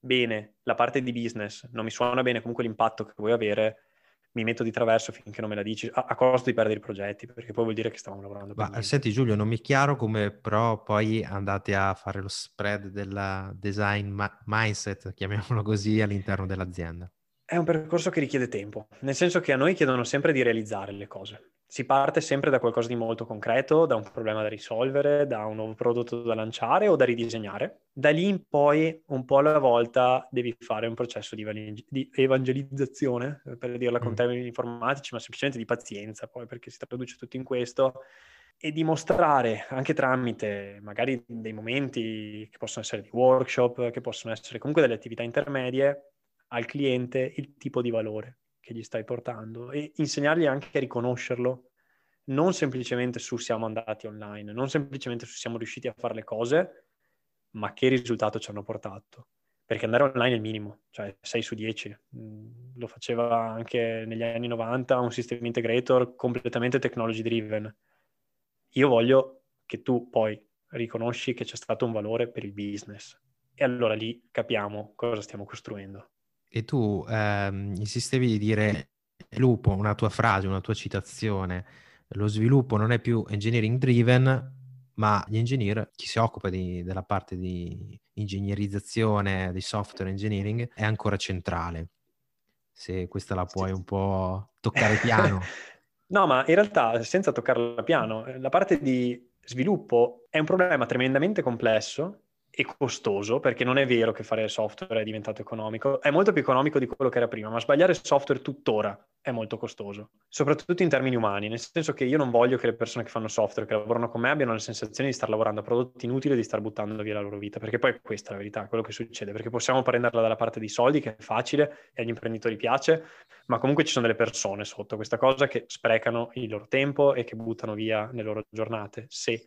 bene la parte di business, non mi suona bene comunque l'impatto che vuoi avere, mi metto di traverso finché non me la dici, a, a costo di perdere i progetti, perché poi vuol dire che stavamo lavorando. Ma senti Giulio, non mi è chiaro come però poi andate a fare lo spread del design ma- mindset, chiamiamolo così, all'interno dell'azienda. È un percorso che richiede tempo, nel senso che a noi chiedono sempre di realizzare le cose si parte sempre da qualcosa di molto concreto, da un problema da risolvere, da un nuovo prodotto da lanciare o da ridisegnare. Da lì in poi, un po' alla volta, devi fare un processo di, evangelizzazione, eh, per dirla con mm. termini informatici, ma semplicemente di pazienza, poi perché si traduce tutto in questo, e dimostrare anche tramite magari dei momenti che possono essere di workshop, che possono essere comunque delle attività intermedie, al cliente il tipo di valore che gli stai portando e insegnargli anche a riconoscerlo, non semplicemente su siamo andati online, non semplicemente su siamo riusciti a fare le cose, ma che risultato ci hanno portato. Perché andare online è il minimo, cioè 6 su 10. Mm, lo faceva anche negli anni 90 un sistema integrator completamente technology driven. Io voglio che tu poi riconosci che c'è stato un valore per il business. E allora lì capiamo cosa stiamo costruendo e tu ehm, insistevi di dire lupo, una tua frase, una tua citazione, lo sviluppo non è più engineering driven, ma gli engineer, chi si occupa di, della parte di ingegnerizzazione, di software engineering, è ancora centrale. Se questa la puoi un po' toccare piano. no, ma in realtà senza toccarla piano, la parte di sviluppo è un problema tremendamente complesso e costoso, perché non è vero che fare software è diventato economico, è molto più economico di quello che era prima, ma sbagliare software tuttora è molto costoso, soprattutto in termini umani, nel senso che io non voglio che le persone che fanno software, che lavorano con me, abbiano la sensazione di star lavorando a prodotti inutili e di star buttando via la loro vita, perché poi è questa la verità, quello che succede, perché possiamo prenderla dalla parte dei soldi, che è facile e agli imprenditori piace, ma comunque ci sono delle persone sotto questa cosa che sprecano il loro tempo e che buttano via le loro giornate, se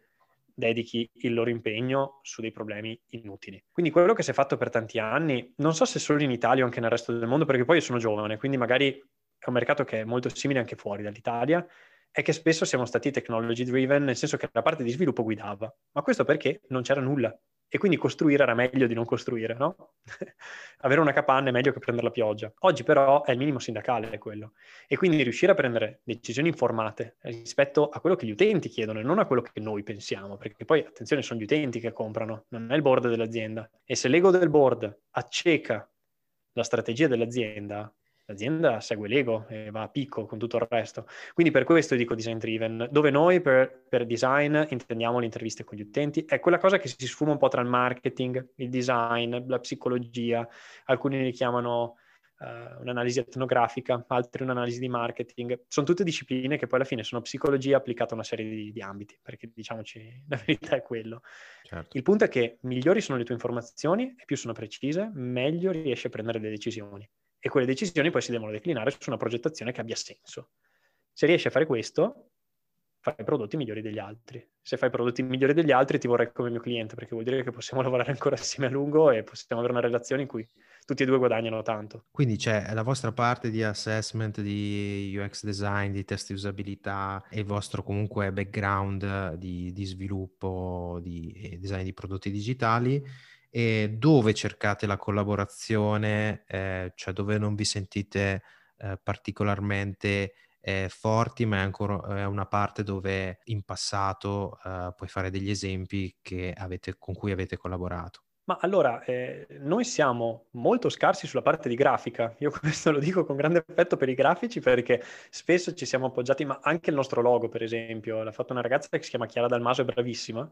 dedichi il loro impegno su dei problemi inutili. Quindi quello che si è fatto per tanti anni, non so se solo in Italia o anche nel resto del mondo, perché poi io sono giovane, quindi magari è un mercato che è molto simile anche fuori dall'Italia, è che spesso siamo stati technology driven, nel senso che la parte di sviluppo guidava, ma questo perché non c'era nulla, e quindi costruire era meglio di non costruire, no? Avere una capanna è meglio che prendere la pioggia. Oggi però è il minimo sindacale quello e quindi riuscire a prendere decisioni informate rispetto a quello che gli utenti chiedono e non a quello che noi pensiamo, perché poi attenzione sono gli utenti che comprano, non è il board dell'azienda e se l'ego del board acceca la strategia dell'azienda, l'azienda segue l'ego e va a picco con tutto il resto. Quindi per questo dico design driven, dove noi per, per design intendiamo le interviste con gli utenti, è quella cosa che si sfuma un po' tra il marketing, il design, la psicologia, alcuni li chiamano Uh, un'analisi etnografica, altri un'analisi di marketing. Sono tutte discipline che poi alla fine sono psicologia applicata a una serie di, di ambiti, perché diciamoci la verità è quello. Certo. Il punto è che migliori sono le tue informazioni e più sono precise, meglio riesci a prendere le decisioni e quelle decisioni poi si devono declinare su una progettazione che abbia senso. Se riesci a fare questo, fai prodotti migliori degli altri. Se fai prodotti migliori degli altri ti vorrei come mio cliente perché vuol dire che possiamo lavorare ancora assieme a lungo e possiamo avere una relazione in cui tutti e due guadagnano tanto. Quindi c'è la vostra parte di assessment, di UX design, di test di usabilità e il vostro comunque background di, di sviluppo, di design di prodotti digitali e dove cercate la collaborazione, eh, cioè dove non vi sentite eh, particolarmente eh, forti, ma è ancora una parte dove in passato eh, puoi fare degli esempi avete, con cui avete collaborato. Ma allora, eh, noi siamo molto scarsi sulla parte di grafica, io questo lo dico con grande affetto per i grafici perché spesso ci siamo appoggiati, ma anche il nostro logo per esempio, l'ha fatto una ragazza che si chiama Chiara Dalmaso, è bravissima,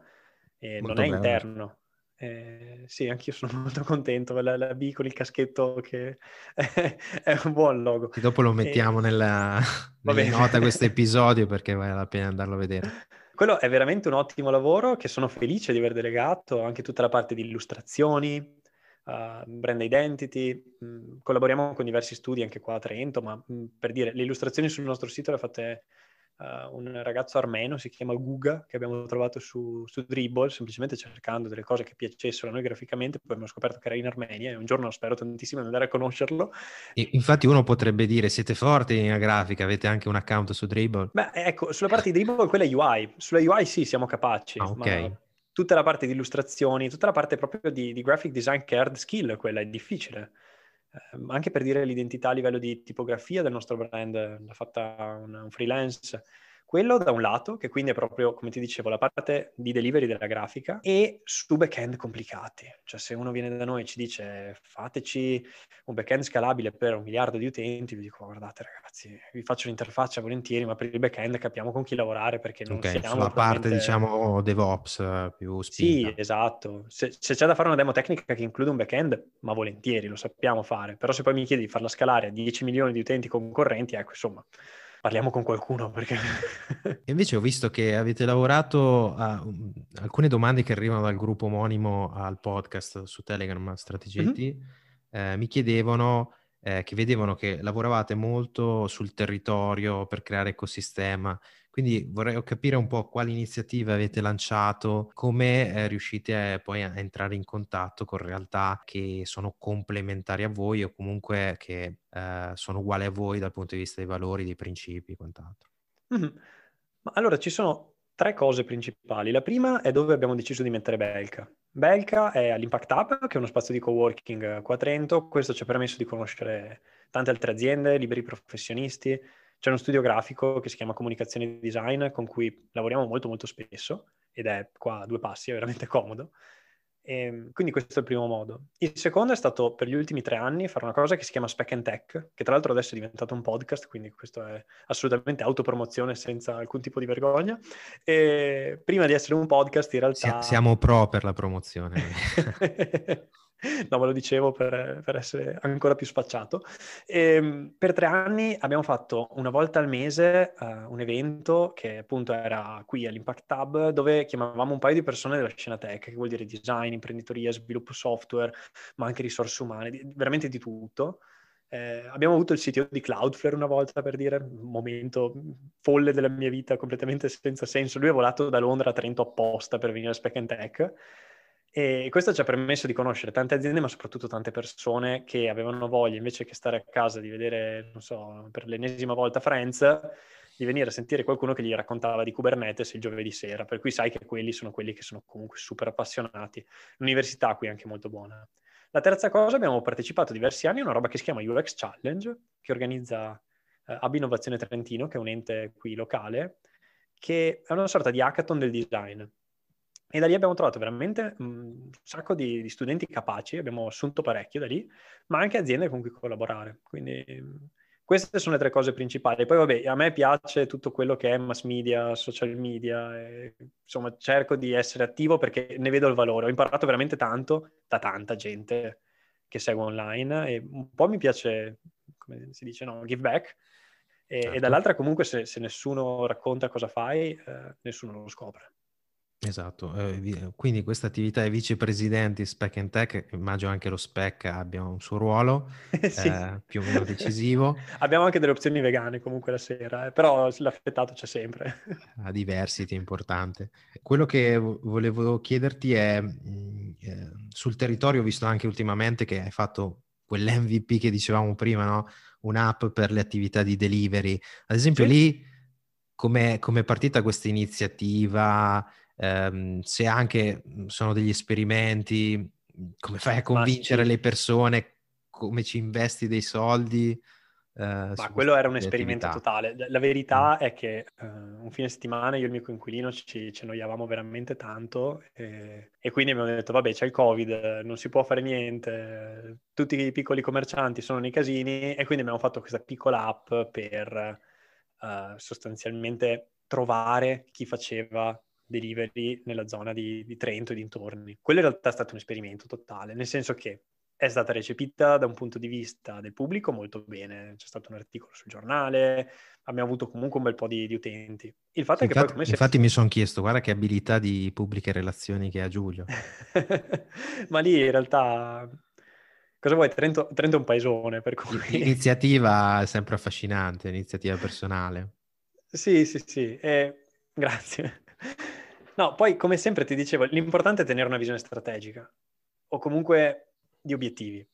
e non è bello. interno, eh, sì, anch'io sono molto contento, la, la B con il caschetto che è un buon logo. E dopo lo mettiamo e... nella nota questo episodio perché vale la pena andarlo a vedere. Quello è veramente un ottimo lavoro che sono felice di aver delegato, anche tutta la parte di illustrazioni, uh, brand identity, collaboriamo con diversi studi anche qua a Trento, ma per dire, le illustrazioni sul nostro sito le ha fatte uh, un ragazzo armeno, si chiama Guga, che abbiamo trovato su, su Dribble, semplicemente cercando delle cose che piacessero a noi graficamente, poi abbiamo scoperto che era in Armenia e un giorno spero tantissimo di andare a conoscerlo. E, infatti uno potrebbe dire, siete forti in grafica, avete anche un account su Dribble? Beh, ecco, sulla parte di Dribble quella è UI, sulla UI sì, siamo capaci, ah, okay. ma tutta la parte di illustrazioni, tutta la parte proprio di, di graphic design che hard skill, quella è difficile eh, anche per dire l'identità a livello di tipografia del nostro brand, l'ha fatta una, un freelance quello da un lato, che quindi è proprio, come ti dicevo, la parte di delivery della grafica e su backend complicati. Cioè se uno viene da noi e ci dice fateci un backend scalabile per un miliardo di utenti, vi dico guardate ragazzi, vi faccio l'interfaccia volentieri, ma per il backend capiamo con chi lavorare perché non okay, siamo... Sulla probabilmente... parte diciamo DevOps eh, più spinta. Sì, esatto. Se, se c'è da fare una demo tecnica che include un backend, ma volentieri, lo sappiamo fare. Però se poi mi chiedi di farla scalare a 10 milioni di utenti concorrenti, ecco insomma parliamo con qualcuno perché... invece ho visto che avete lavorato a mm, alcune domande che arrivano dal gruppo omonimo al podcast su Telegram Strategetti, mm-hmm. eh, mi chiedevano... Eh, che vedevano che lavoravate molto sul territorio per creare ecosistema quindi vorrei capire un po' quali iniziative avete lanciato, come eh, riuscite eh, poi a entrare in contatto con realtà che sono complementari a voi o comunque che eh, sono uguali a voi dal punto di vista dei valori, dei principi e quant'altro. Mm-hmm. allora ci sono tre cose principali. La prima è dove abbiamo deciso di mettere Belka. Belka è all'Impact Hub, che è uno spazio di coworking eh, qua a Trento. Questo ci ha permesso di conoscere tante altre aziende, liberi professionisti, c'è uno studio grafico che si chiama Comunicazione e Design con cui lavoriamo molto molto spesso ed è qua a due passi, è veramente comodo. E ehm, quindi questo è il primo modo. Il secondo è stato per gli ultimi tre anni fare una cosa che si chiama Spec and Tech, che tra l'altro adesso è diventato un podcast, quindi questo è assolutamente autopromozione senza alcun tipo di vergogna. E prima di essere un podcast, in realtà. Siamo pro per la promozione. no, ve lo dicevo per, per essere ancora più spacciato. E, ehm, per tre anni abbiamo fatto una volta al mese uh, un evento che appunto era qui all'Impact Hub dove chiamavamo un paio di persone della scena tech, che vuol dire design, imprenditoria, sviluppo software, ma anche risorse umane, di, veramente di tutto. Eh, abbiamo avuto il CTO di Cloudflare una volta, per dire, un momento folle della mia vita, completamente senza senso. Lui è volato da Londra a Trento apposta per venire a Spec and Tech e questo ci ha permesso di conoscere tante aziende, ma soprattutto tante persone che avevano voglia, invece che stare a casa di vedere, non so, per l'ennesima volta Friends, di venire a sentire qualcuno che gli raccontava di Kubernetes il giovedì sera. Per cui sai che quelli sono quelli che sono comunque super appassionati. L'università qui è anche molto buona. La terza cosa, abbiamo partecipato diversi anni a una roba che si chiama UX Challenge, che organizza eh, Ab Innovazione Trentino, che è un ente qui locale, che è una sorta di hackathon del design e da lì abbiamo trovato veramente un sacco di, di, studenti capaci, abbiamo assunto parecchio da lì, ma anche aziende con cui collaborare. Quindi queste sono le tre cose principali. Poi vabbè, a me piace tutto quello che è mass media, social media, e, insomma cerco di essere attivo perché ne vedo il valore. Ho imparato veramente tanto da tanta gente che segue online e un po' mi piace, come si dice, no, give back. E, certo. e dall'altra comunque se, se, nessuno racconta cosa fai, eh, nessuno lo scopre. Esatto, eh, eh, quindi questa attività di vicepresidente di Spec and Tech, immagino anche lo Spec abbia un suo ruolo sì. eh, più o meno decisivo. Abbiamo anche delle opzioni vegane comunque la sera, eh, però l'affettato c'è sempre. A diversi, è importante. Quello che volevo chiederti è, mm, eh, sul territorio ho visto anche ultimamente che hai fatto quell'MVP che dicevamo prima, no? un'app per le attività di delivery. Ad esempio sì. lì come è partita questa iniziativa? ehm, se anche mhmm, sono degli esperimenti, mhmm, come fai a convincere sì. le persone, come ci investi dei soldi. Eh, Ma quello era un esperimento totale. La verità mm. è che uh, un fine settimana io e il mio coinquilino ci, ci annoiavamo veramente tanto e, e, quindi abbiamo detto vabbè c'è il covid, non si può fare niente, tutti i piccoli commercianti sono nei casini e quindi abbiamo fatto questa piccola app per uh, sostanzialmente trovare chi faceva delivery nella zona di, di Trento e dintorni. Quello in realtà è stato un esperimento totale, nel senso che è stata recepita da un punto di vista del pubblico molto bene. C'è stato un articolo sul giornale, abbiamo avuto comunque un bel po' di, di utenti. Il fatto infatti, è che poi come Infatti mi sono chiesto, guarda che abilità di pubbliche relazioni che ha Giulio. Ma lì in realtà... Cosa vuoi? Trento, Trento è un paesone, per cui... Iniziativa è sempre affascinante, iniziativa personale. sì, sì, sì. Eh, grazie. No, poi come sempre ti dicevo, l'importante è tenere una visione strategica o comunque di obiettivi.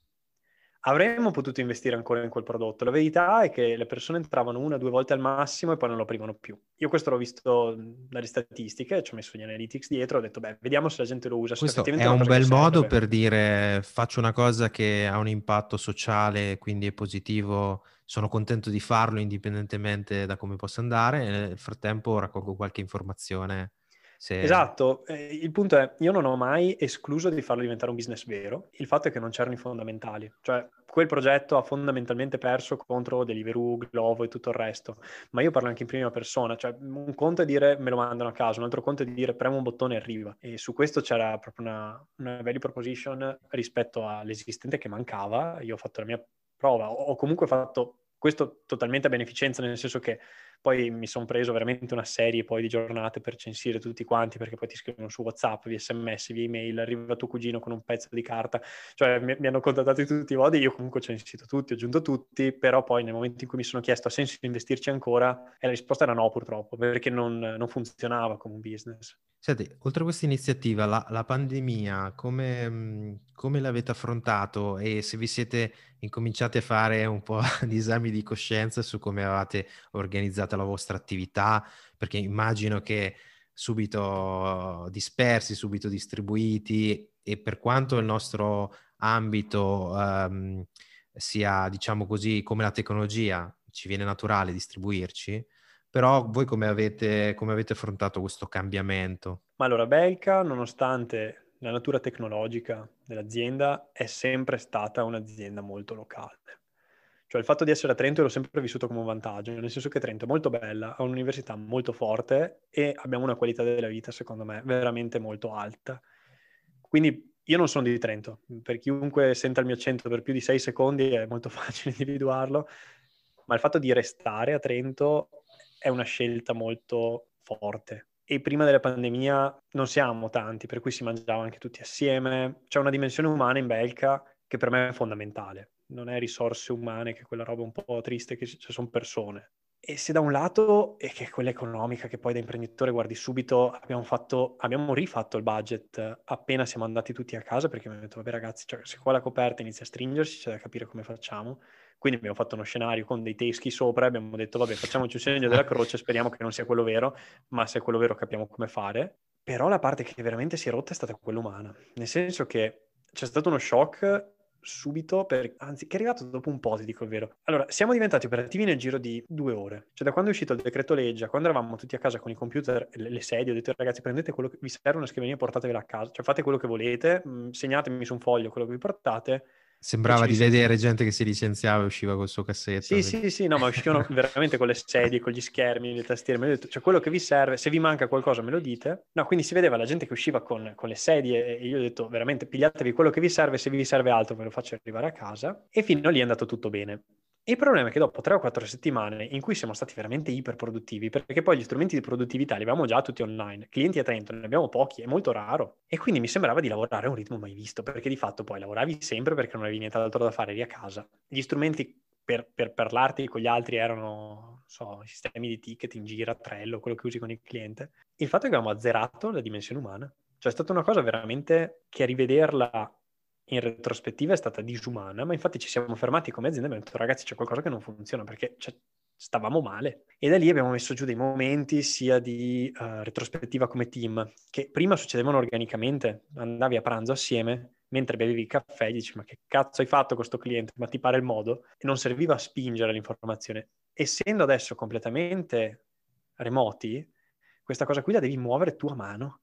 Avremmo potuto investire ancora in quel prodotto. La verità è che le persone entravano una o due volte al massimo e poi non lo aprivano più. Io questo l'ho visto dalle statistiche, ci ho messo gli analytics dietro, ho detto beh, vediamo se la gente lo usa. Questo è un bel modo serve. per dire faccio una cosa che ha un impatto sociale, quindi è positivo, sono contento di farlo indipendentemente da come possa andare e nel frattempo raccolgo qualche informazione se... Esatto, eh, il punto è, io non ho mai escluso di farlo diventare un business vero, il fatto è che non c'erano i fondamentali, cioè quel progetto ha fondamentalmente perso contro Deliveroo, Glovo e tutto il resto, ma io parlo anche in prima persona, cioè un conto è dire me lo mandano a casa, un altro conto è dire premo un bottone e arriva, e su questo c'era proprio una, una value proposition rispetto all'esistente che mancava, io ho fatto la mia prova, ho comunque fatto questo totalmente a beneficenza, nel senso che poi mi sono preso veramente una serie poi di giornate per censire tutti quanti, perché poi ti scrivono su WhatsApp, via sms, via email, arriva tuo cugino con un pezzo di carta, cioè mi, mi hanno contattato in tutti i modi, io comunque ho censito tutti, ho aggiunto tutti, però poi nel momento in cui mi sono chiesto ha senso investirci ancora, e la risposta era no purtroppo, perché non, non funzionava come un business. Senti, oltre a questa iniziativa, la, la pandemia, come, mhmm, come l'avete affrontato e se vi siete incominciati a fare un po' di esami di coscienza su come avevate organizzato la vostra attività? Perché immagino che subito dispersi, subito distribuiti e per quanto il nostro ambito um, sia, diciamo così, come la tecnologia, ci viene naturale distribuirci, però voi come avete, come avete affrontato questo cambiamento? Ma allora, Belka, nonostante la natura tecnologica dell'azienda, è sempre stata un'azienda molto locale. Cioè il fatto di essere a Trento l'ho sempre vissuto come un vantaggio, nel senso che Trento è molto bella, ha un'università molto forte e abbiamo una qualità della vita, secondo me, veramente molto alta. Quindi io non sono di Trento, per chiunque senta il mio accento per più di sei secondi è molto facile individuarlo, ma il fatto di restare a Trento è una scelta molto forte. E prima della pandemia non siamo tanti, per cui si mangiava anche tutti assieme. C'è una dimensione umana in Belka che per me è fondamentale. Non è risorse umane, che è quella roba un po' triste, che ci sono persone. E se da un lato e che è quella economica che poi da imprenditore guardi subito, abbiamo, fatto, abbiamo rifatto il budget appena siamo andati tutti a casa perché mi hanno detto, vabbè ragazzi, cioè, se qua la coperta inizia a stringersi c'è da capire come facciamo. Quindi abbiamo fatto uno scenario con dei teschi sopra e abbiamo detto, vabbè facciamoci un segno della croce, speriamo che non sia quello vero, ma se è quello vero capiamo come fare. Però la parte che veramente si è rotta è stata quella umana, nel senso che c'è stato uno shock subito, per, anzi, che è arrivato dopo un po', ti dico il vero. Allora, siamo diventati operativi nel giro di due ore. Cioè, da quando è uscito il decreto legge, quando eravamo tutti a casa con i computer, le, le sedie, ho detto ragazzi, prendete quello che vi serve, una scrivania e portatevela a casa. Cioè, fate quello che volete, mh, mm, segnatemi su un foglio quello che vi portate Sembrava di vedere gente che si licenziava e usciva col suo cassetto. Sì, sì, sì, no, ma uscivano veramente con le sedie, con gli schermi, le tastiere. Mi ho detto, cioè quello che vi serve, se vi manca qualcosa me lo dite. No, quindi si vedeva la gente che usciva con, con le sedie e io ho detto, veramente, pigliatevi quello che vi serve, se vi serve altro ve lo faccio arrivare a casa. E fino lì è andato tutto bene il problema è che dopo 3 o 4 settimane in cui siamo stati veramente iperproduttivi, perché poi gli strumenti di produttività li avevamo già tutti online, clienti a Trento ne abbiamo pochi, è molto raro, e quindi mi sembrava di lavorare a un ritmo mai visto, perché di fatto poi lavoravi sempre perché non avevi nient'altro da fare lì a casa. Gli strumenti per, per parlarti con gli altri erano non so, i sistemi di ticket in giro, trello, quello che usi con il cliente. Il fatto è che abbiamo azzerato la dimensione umana. Cioè è stata una cosa veramente che a rivederla in retrospettiva è stata disumana, ma infatti ci siamo fermati come azienda e abbiamo detto ragazzi c'è qualcosa che non funziona perché cioè, stavamo male e da lì abbiamo messo giù dei momenti sia di uh, retrospettiva come team che prima succedevano organicamente, andavi a pranzo assieme mentre bevevi il caffè e dici ma che cazzo hai fatto con questo cliente, ma ti pare il modo e non serviva a spingere l'informazione. Essendo adesso completamente remoti, questa cosa qui la devi muovere tu a mano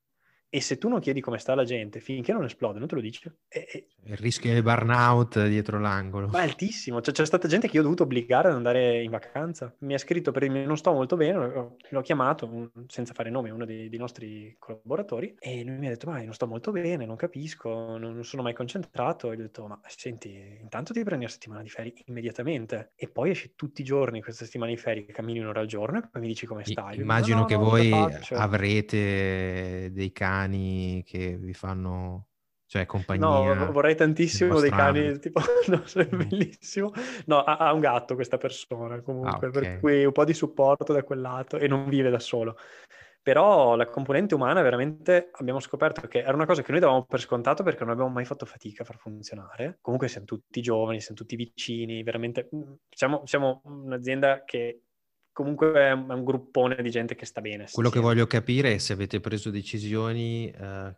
e se tu non chiedi come sta la gente, finché non esplode, non te lo dici. È, è... Il rischio del burnout dietro l'angolo. Ma è altissimo. Cioè, c'è stata gente che io ho dovuto obbligare ad andare in vacanza. Mi ha scritto per il non sto molto bene, l'ho chiamato senza fare nome, uno dei, dei nostri collaboratori, e lui mi ha detto, ma non sto molto bene, non capisco, non, non sono mai concentrato. E gli ho detto, ma senti, intanto ti prendi una settimana di ferie immediatamente e poi esci tutti i giorni questa settimana di ferie, cammini un'ora al giorno e poi mi dici come stai. I, immagino dico, no, che no, voi avrete dei cani cani che vi fanno cioè compagnia. No, vorrei tantissimo dei cani, tipo, no, sarebbe mm. bellissimo. No, ha, ha, un gatto questa persona comunque, ah, okay. per cui un po' di supporto da quel lato e non vive da solo. Però la componente umana veramente abbiamo scoperto che era una cosa che noi davamo per scontato perché non abbiamo mai fatto fatica a far funzionare. Comunque siamo tutti giovani, siamo tutti vicini, veramente diciamo siamo un'azienda che comunque è un gruppone di gente che sta bene. Quello sì. che voglio capire è se avete preso decisioni eh,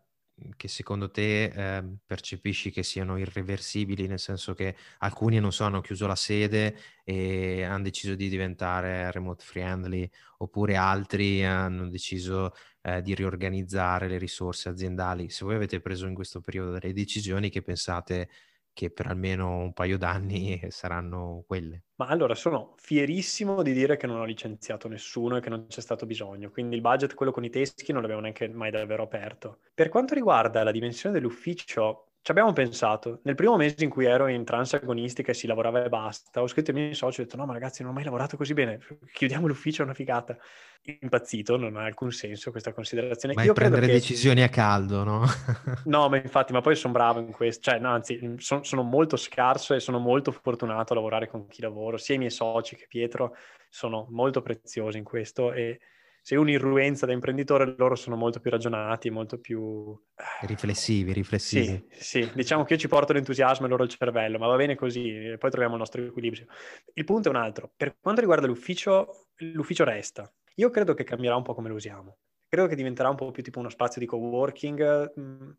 che secondo te eh, percepisci che siano irreversibili, nel senso che alcuni, non so, hanno chiuso la sede e hanno deciso di diventare remote friendly, oppure altri hanno deciso eh, di riorganizzare le risorse aziendali. Se voi avete preso in questo periodo delle decisioni che pensate che per almeno un paio d'anni saranno quelle. Ma allora sono fierissimo di dire che non ho licenziato nessuno e che non c'è stato bisogno, quindi il budget, quello con i teschi, non l'abbiamo neanche mai davvero aperto. Per quanto riguarda la dimensione dell'ufficio, ci abbiamo pensato, nel primo mese in cui ero in transagonistica e si lavorava e basta, ho scritto ai miei soci e ho detto no ma ragazzi non ho mai lavorato così bene, chiudiamo l'ufficio, è una figata. Impazzito, non ha alcun senso questa considerazione. Ma Io prendere che... decisioni a caldo, no? no, ma infatti, ma poi sono bravo in questo, cioè no, anzi mm, son, sono molto scarso e sono molto fortunato a lavorare con chi lavoro, sia i miei soci che Pietro sono molto preziosi in questo e sei un'irruenza da imprenditore, loro sono molto più ragionati, molto più... Eh, riflessivi, riflessivi. Sì, sì. diciamo che io ci porto l'entusiasmo e loro il cervello, ma va bene così, poi troviamo il nostro equilibrio. Il punto è un altro. Per quanto riguarda l'ufficio, l'ufficio resta. Io credo che cambierà un po' come lo usiamo. Credo che diventerà un po' più tipo uno spazio di coworking. Mm,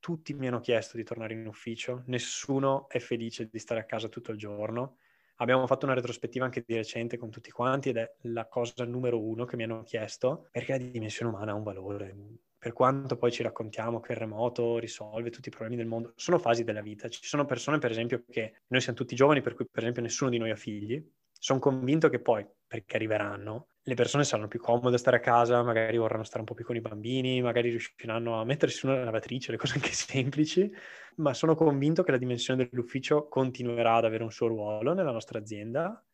tutti mi hanno chiesto di tornare in ufficio, nessuno è felice di stare a casa tutto il giorno abbiamo fatto una retrospettiva anche di recente con tutti quanti ed è la cosa numero uno che mi hanno chiesto perché la dimensione umana ha un valore. Per quanto poi ci raccontiamo che il remoto risolve tutti i problemi del mondo, sono fasi della vita. Ci sono persone, per esempio, che noi siamo tutti giovani, per cui, per esempio, nessuno di noi ha figli, sono convinto che poi, perché arriveranno, le persone saranno più comode a stare a casa, magari vorranno stare un po' più con i bambini, magari riusciranno a mettersi una lavatrice, le cose anche semplici, ma sono convinto che la dimensione dell'ufficio continuerà ad avere un suo ruolo nella nostra azienda,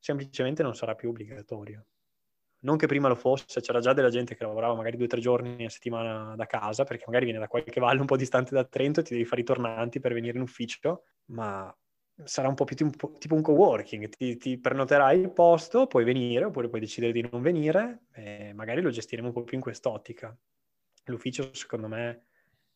semplicemente non sarà più obbligatorio. Non che prima lo fosse, c'era già della gente che lavorava magari due o tre giorni a settimana da casa, perché magari viene da qualche valle un po' distante da Trento e ti devi fare i tornanti per venire in ufficio, ma sarà un po' più tipo, tipo un co-working, ti, ti, prenoterai il posto, puoi venire oppure puoi decidere di non venire e magari lo gestiremo un po' più in quest'ottica. L'ufficio secondo me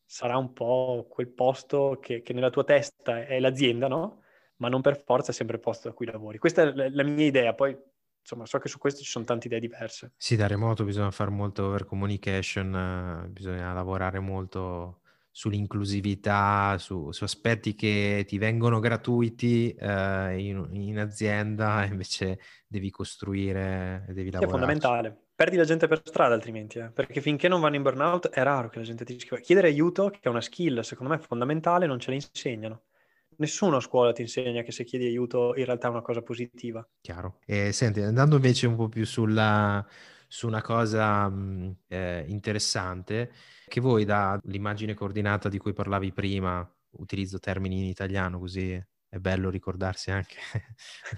sarà un po' quel posto che, che nella tua testa è l'azienda, no? Ma non per forza è sempre il posto da cui lavori. Questa è la, la mia idea, poi insomma, so che su questo ci sono tante idee diverse. Sì, da remoto bisogna fare molto over communication, eh, bisogna lavorare molto sull'inclusività, su, su, aspetti che ti vengono gratuiti eh, in, in, azienda e invece devi costruire e devi lavorare. È fondamentale. Perdi la gente per strada altrimenti, eh? perché finché non vanno in burnout è raro che la gente ti scriva. Chiedere aiuto, che è una skill secondo me fondamentale, non ce la insegnano nessuno a scuola ti insegna che se chiedi aiuto in realtà è una cosa positiva. Chiaro. E senti, andando invece un po' più sulla, su una cosa mhmm, eh, interessante che voi dall'immagine coordinata di cui parlavi prima, utilizzo termini in italiano così è bello ricordarsi anche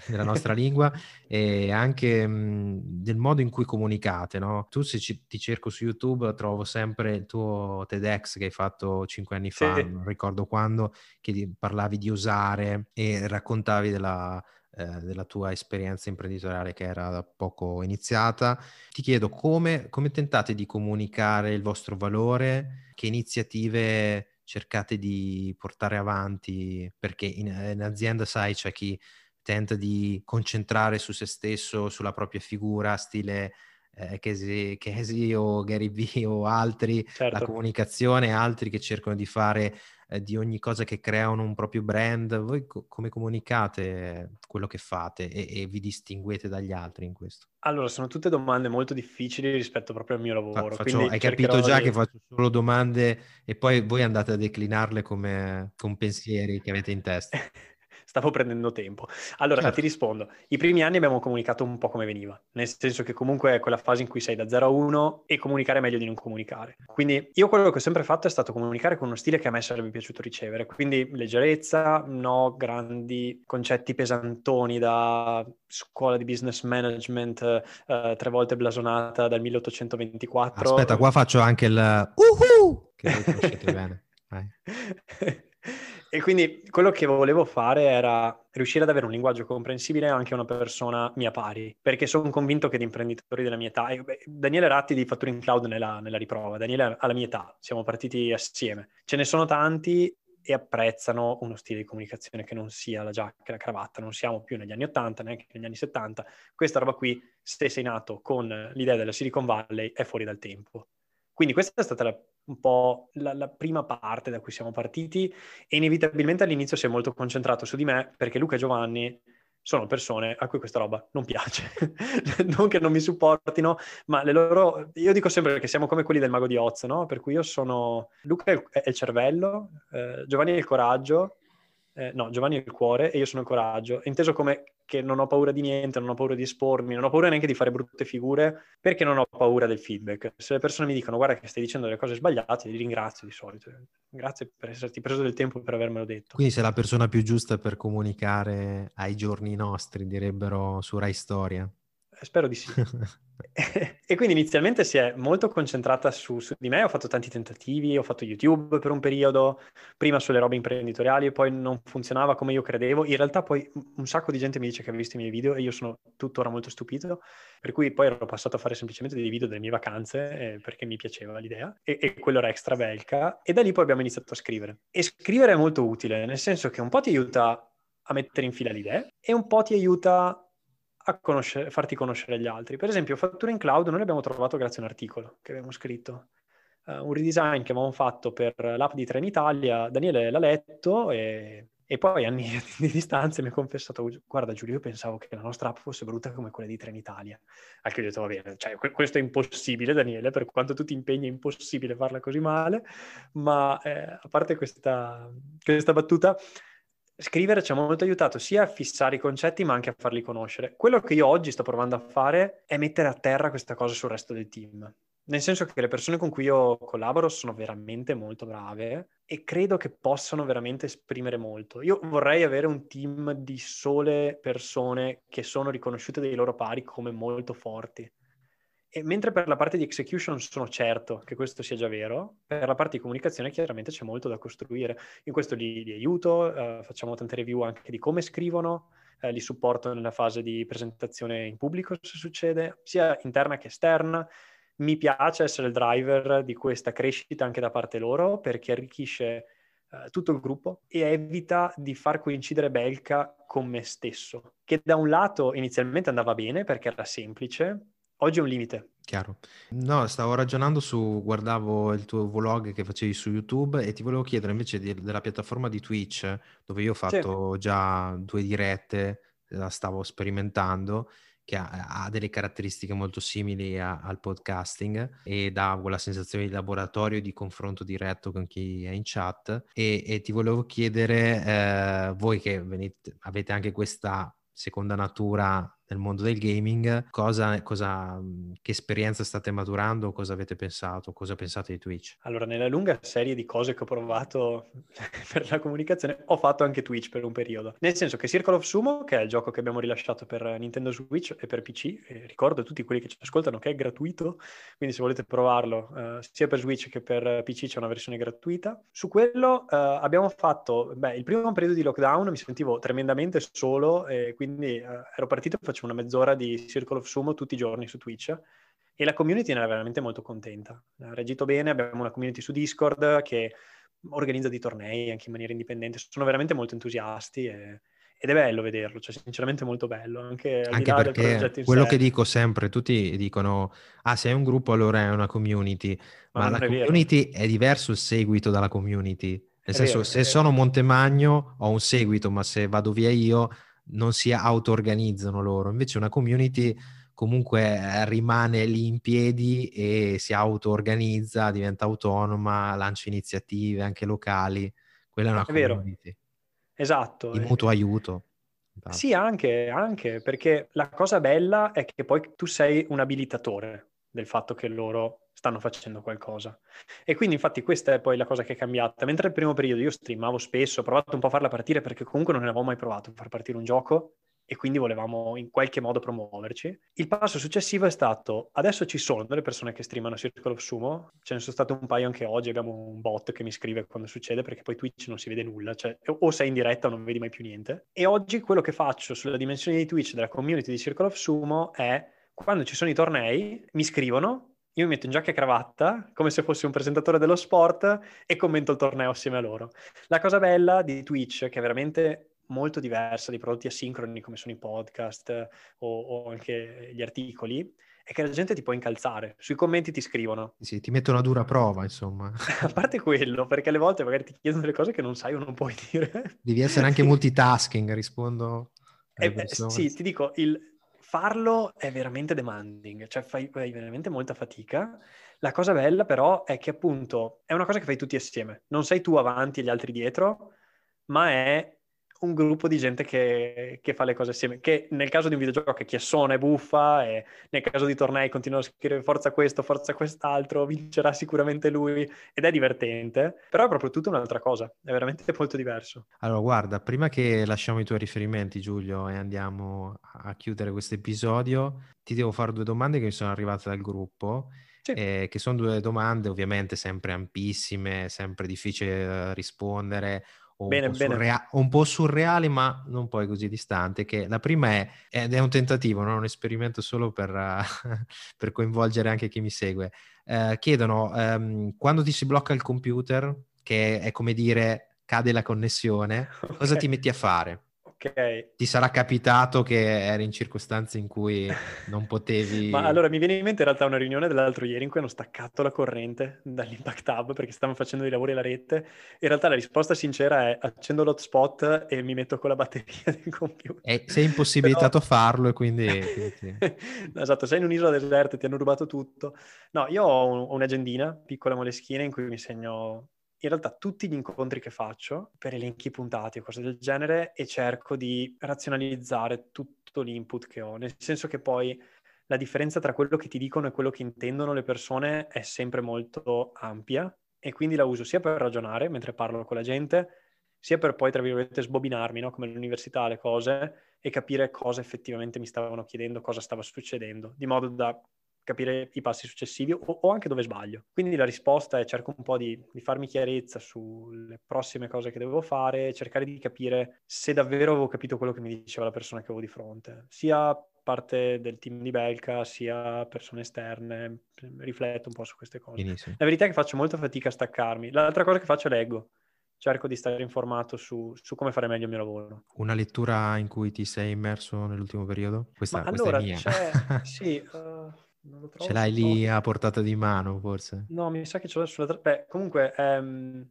della nostra lingua e anche mh, mhmm, del modo in cui comunicate, no? Tu se ci, ti cerco su YouTube trovo sempre il tuo TEDx che hai fatto cinque anni fa, sì. non ricordo quando, che parlavi di usare e raccontavi della eh, della tua esperienza imprenditoriale che era da poco iniziata. Ti chiedo come, come tentate di comunicare il vostro valore, che iniziative cercate di portare avanti, perché in, in azienda sai c'è chi tenta di concentrare su se stesso, sulla propria figura, stile eh, Casey, Casey, o Gary Vee o altri, certo. la comunicazione, altri che cercano di fare eh, di ogni cosa che creano un proprio brand. Voi co- come comunicate quello che fate e-, e, vi distinguete dagli altri in questo? Allora, sono tutte domande molto difficili rispetto proprio al mio lavoro. Fa- faccio, hai capito già di... che faccio solo domande e poi voi andate a declinarle come con pensieri che avete in testa. stavo prendendo tempo. Allora, certo. ti rispondo. I primi anni abbiamo comunicato un po' come veniva, nel senso che comunque è quella fase in cui sei da 0 a 1 e comunicare è meglio di non comunicare. Quindi io quello che ho sempre fatto è stato comunicare con uno stile che a me sarebbe piaciuto ricevere, quindi leggerezza, no grandi concetti pesantoni da scuola di business management eh, tre volte blasonata dal 1824. Aspetta, qua faccio anche il uhu! Che lo conoscete bene. Vai. E quindi quello che volevo fare era riuscire ad avere un linguaggio comprensibile anche a una persona mia pari, perché sono convinto che gli imprenditori della mia età, e, beh, Daniele Ratti di Fatturing Cloud nella, nella riprova, Daniele alla mia età, siamo partiti assieme, ce ne sono tanti e apprezzano uno stile di comunicazione che non sia la giacca e la cravatta, non siamo più negli anni 80, neanche negli anni 70, questa roba qui, se sei nato con l'idea della Silicon Valley, è fuori dal tempo. Quindi questa è stata la un po' la, la, prima parte da cui siamo partiti e inevitabilmente all'inizio si è molto concentrato su di me perché Luca e Giovanni sono persone a cui questa roba non piace, non che non mi supportino, ma le loro... Io dico sempre che siamo come quelli del mago di Oz, no? Per cui io sono... Luca è il cervello, eh, Giovanni è il coraggio, eh, no, Giovanni è il cuore e io sono il coraggio, inteso come che non ho paura di niente, non ho paura di espormi, non ho paura neanche di fare brutte figure, perché non ho paura del feedback. Se le persone mi dicono guarda che stai dicendo delle cose sbagliate, li ringrazio di solito. Grazie per esserti preso del tempo per avermelo detto. Quindi sei la persona più giusta per comunicare ai giorni nostri, direbbero su Rai Storia. Eh, spero di sì. e quindi inizialmente si è molto concentrata su, su, di me, ho fatto tanti tentativi, ho fatto YouTube per un periodo, prima sulle robe imprenditoriali, e poi non funzionava come io credevo. In realtà poi un sacco di gente mi dice che ha visto i miei video e io sono tuttora molto stupito, per cui poi ero passato a fare semplicemente dei video delle mie vacanze eh, perché mi piaceva l'idea e, e quello era extra belga e da lì poi abbiamo iniziato a scrivere. E scrivere è molto utile, nel senso che un po' ti aiuta a mettere in fila le idee e un po' ti aiuta conoscere, farti conoscere gli altri. Per esempio, fatture in cloud noi abbiamo trovato grazie a un articolo che abbiamo scritto. Uh, un redesign che avevamo fatto per l'app di Trenitalia, Daniele l'ha letto e, e poi anni di distanza mi ha confessato, guarda Giulio, io pensavo che la nostra app fosse brutta come quella di Trenitalia. Al che ho detto, va bene, cioè, questo è impossibile Daniele, per quanto tu ti impegni è impossibile farla così male, ma eh, a parte questa, questa battuta scrivere ci ha molto aiutato sia a fissare i concetti ma anche a farli conoscere. Quello che io oggi sto provando a fare è mettere a terra questa cosa sul resto del team. Nel senso che le persone con cui io collaboro sono veramente molto brave e credo che possano veramente esprimere molto. Io vorrei avere un team di sole persone che sono riconosciute dai loro pari come molto forti e mentre per la parte di execution sono certo che questo sia già vero, per la parte di comunicazione chiaramente c'è molto da costruire. In questo li, li aiuto, eh, facciamo tante review anche di come scrivono, eh, li supporto nella fase di presentazione in pubblico se succede, sia interna che esterna. Mi piace essere il driver di questa crescita anche da parte loro perché arricchisce eh, tutto il gruppo e evita di far coincidere Belka con me stesso, che da un lato inizialmente andava bene perché era semplice, oggi è un limite. Chiaro. No, stavo ragionando su, guardavo il tuo vlog che facevi su YouTube e ti volevo chiedere invece di, della piattaforma di Twitch, dove io ho fatto sì. già due dirette, la stavo sperimentando, che ha, ha delle caratteristiche molto simili a, al podcasting e dà quella sensazione di laboratorio, di confronto diretto con chi è in chat. E, e ti volevo chiedere, eh, voi che venite, avete anche questa seconda natura nel mondo del gaming, cosa, cosa, mhmm, che esperienza state maturando, cosa avete pensato, cosa pensate di Twitch? Allora, nella lunga serie di cose che ho provato per la comunicazione, ho fatto anche Twitch per un periodo. Nel senso che Circle of Sumo, che è il gioco che abbiamo rilasciato per Nintendo Switch e per PC, e ricordo a tutti quelli che ci ascoltano che è gratuito, quindi se volete provarlo eh, sia per Switch che per PC c'è una versione gratuita. Su quello eh, abbiamo fatto, beh, il primo periodo di lockdown mi sentivo tremendamente solo e quindi eh, ero partito e facevo faccio una mezz'ora di Circle of Sumo tutti i giorni su Twitch e la community ne era veramente molto contenta. Ha reagito bene, abbiamo una community su Discord che organizza dei tornei anche in maniera indipendente, sono veramente molto entusiasti e, ed è bello vederlo, cioè sinceramente molto bello, anche, anche perché quello sé. che dico sempre, tutti dicono ah se è un gruppo allora è una community, ma, ma la è community vero. è diverso il seguito dalla community, nel è senso vero, se sono Montemagno ho un seguito, ma se vado via io non si auto-organizzano loro, invece una community comunque rimane lì in piedi e si auto-organizza, diventa autonoma, lancia iniziative anche locali, quella è una è community. Vero. Esatto. Di eh. mutuo aiuto. Esatto. Sì, anche, anche, perché la cosa bella è che poi tu sei un abilitatore del fatto che loro stanno facendo qualcosa. E quindi infatti questa è poi la cosa che è cambiata. Mentre nel primo periodo io streamavo spesso, ho provato un po' a farla partire perché comunque non ne mai provato a far partire un gioco e quindi volevamo in qualche modo promuoverci. Il passo successivo è stato, adesso ci sono delle persone che streamano Circle of Sumo, ce ne sono state un paio anche oggi, abbiamo un bot che mi scrive quando succede perché poi Twitch non si vede nulla, cioè o sei in diretta o non vedi mai più niente. E oggi quello che faccio sulla dimensione di Twitch della community di Circle of Sumo è quando ci sono i tornei mi scrivono io mi metto in giacca e cravatta, come se fossi un presentatore dello sport, e commento il torneo assieme a loro. La cosa bella di Twitch, che è veramente molto diversa dai prodotti asincroni come sono i podcast o, o anche gli articoli, è che la gente ti può incalzare, sui commenti ti scrivono. Sì, ti mettono a dura prova, insomma. a parte quello, perché alle volte magari ti chiedono delle cose che non sai o non puoi dire. Devi essere anche multitasking, rispondo. Eh, eh sì, ti dico, il, farlo è veramente demanding, cioè fai, fai, veramente molta fatica. La cosa bella però è che appunto è una cosa che fai tutti assieme, non sei tu avanti e gli altri dietro, ma è un gruppo di gente che, che, fa le cose assieme, che nel caso di un videogioco che chiessona e buffa, e nel caso di tornei continuano a scrivere forza questo, forza quest'altro, vincerà sicuramente lui, ed è divertente, però è proprio tutta un'altra cosa, è veramente molto diverso. Allora guarda, prima che lasciamo i tuoi riferimenti Giulio e andiamo a chiudere questo episodio, ti devo fare due domande che mi sono arrivate dal gruppo. Sì. Eh, che sono due domande ovviamente sempre ampissime, sempre difficile eh, rispondere, un, bene, po un, po surreale, ma non poi così distante. Che la prima è, ed è un tentativo, non un esperimento solo per, uh, per coinvolgere anche chi mi segue. Uh, chiedono um, quando ti si blocca il computer, che è come dire cade la connessione, okay. cosa ti metti a fare? Ok. Ti sarà capitato che eri in circostanze in cui non potevi... Ma allora mi viene in mente in realtà una riunione dell'altro ieri in cui hanno staccato la corrente dall'impact hub perché stavano facendo dei lavori alla rete. In realtà la risposta sincera è accendo l'hotspot e mi metto con la batteria del computer. E eh, sei impossibilitato a farlo e quindi... esatto, sei in un'isola deserta, ti hanno rubato tutto. No, io ho un'agendina piccola moleschina in cui mi segno in realtà tutti gli incontri che faccio per elenchi puntati o cose del genere e cerco di razionalizzare tutto l'input che ho, nel senso che poi la differenza tra quello che ti dicono e quello che intendono le persone è sempre molto ampia e quindi la uso sia per ragionare mentre parlo con la gente, sia per poi, tra virgolette, sbobinarmi, no? come l'università, le cose e capire cosa effettivamente mi stavano chiedendo, cosa stava succedendo, di modo da capire i passi successivi o, o, anche dove sbaglio. Quindi la risposta è cerco un po' di, di, farmi chiarezza sulle prossime cose che devo fare, cercare di capire se davvero avevo capito quello che mi diceva la persona che avevo di fronte, sia parte del team di Belka, sia persone esterne, rifletto un po' su queste cose. Benissimo. La verità è che faccio molta fatica a staccarmi. L'altra cosa che faccio è leggo cerco di stare informato su, su, come fare meglio il mio lavoro. Una lettura in cui ti sei immerso nell'ultimo periodo? Questa, Ma questa allora, è mia. Cioè, sì, uh, non lo trovo. Ce l'hai lì a portata di mano, forse? No, mi sa che ce l'ho sulla... Beh, comunque, um,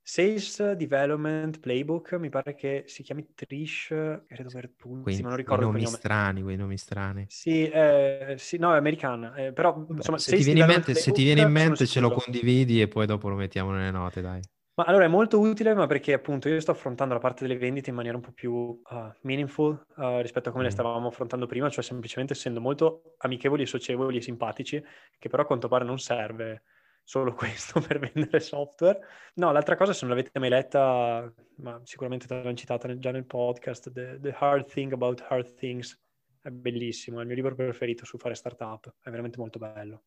Sales Development Playbook, mi pare che si chiami Trish, credo Vertuzzi, quei, ma non ricordo quei nomi nome. strani, quei nomi strani. Sì, eh, sì no, è americana, eh, però insomma... se, ti mente, se, ti viene in mente, ce lo condividi e poi dopo lo mettiamo nelle note, dai. Ma allora è molto utile, ma perché appunto io sto affrontando la parte delle vendite in maniera un po' più uh, meaningful uh, rispetto a come mm. le stavamo affrontando prima, cioè semplicemente essendo molto amichevoli, socievoli e simpatici, che però a quanto pare non serve solo questo per vendere software. No, l'altra cosa, se non l'avete mai letta, ma sicuramente l'hanno citata nel, già nel podcast, the, the Hard Thing About Hard Things, è bellissimo, è il mio libro preferito su fare startup, è veramente molto bello.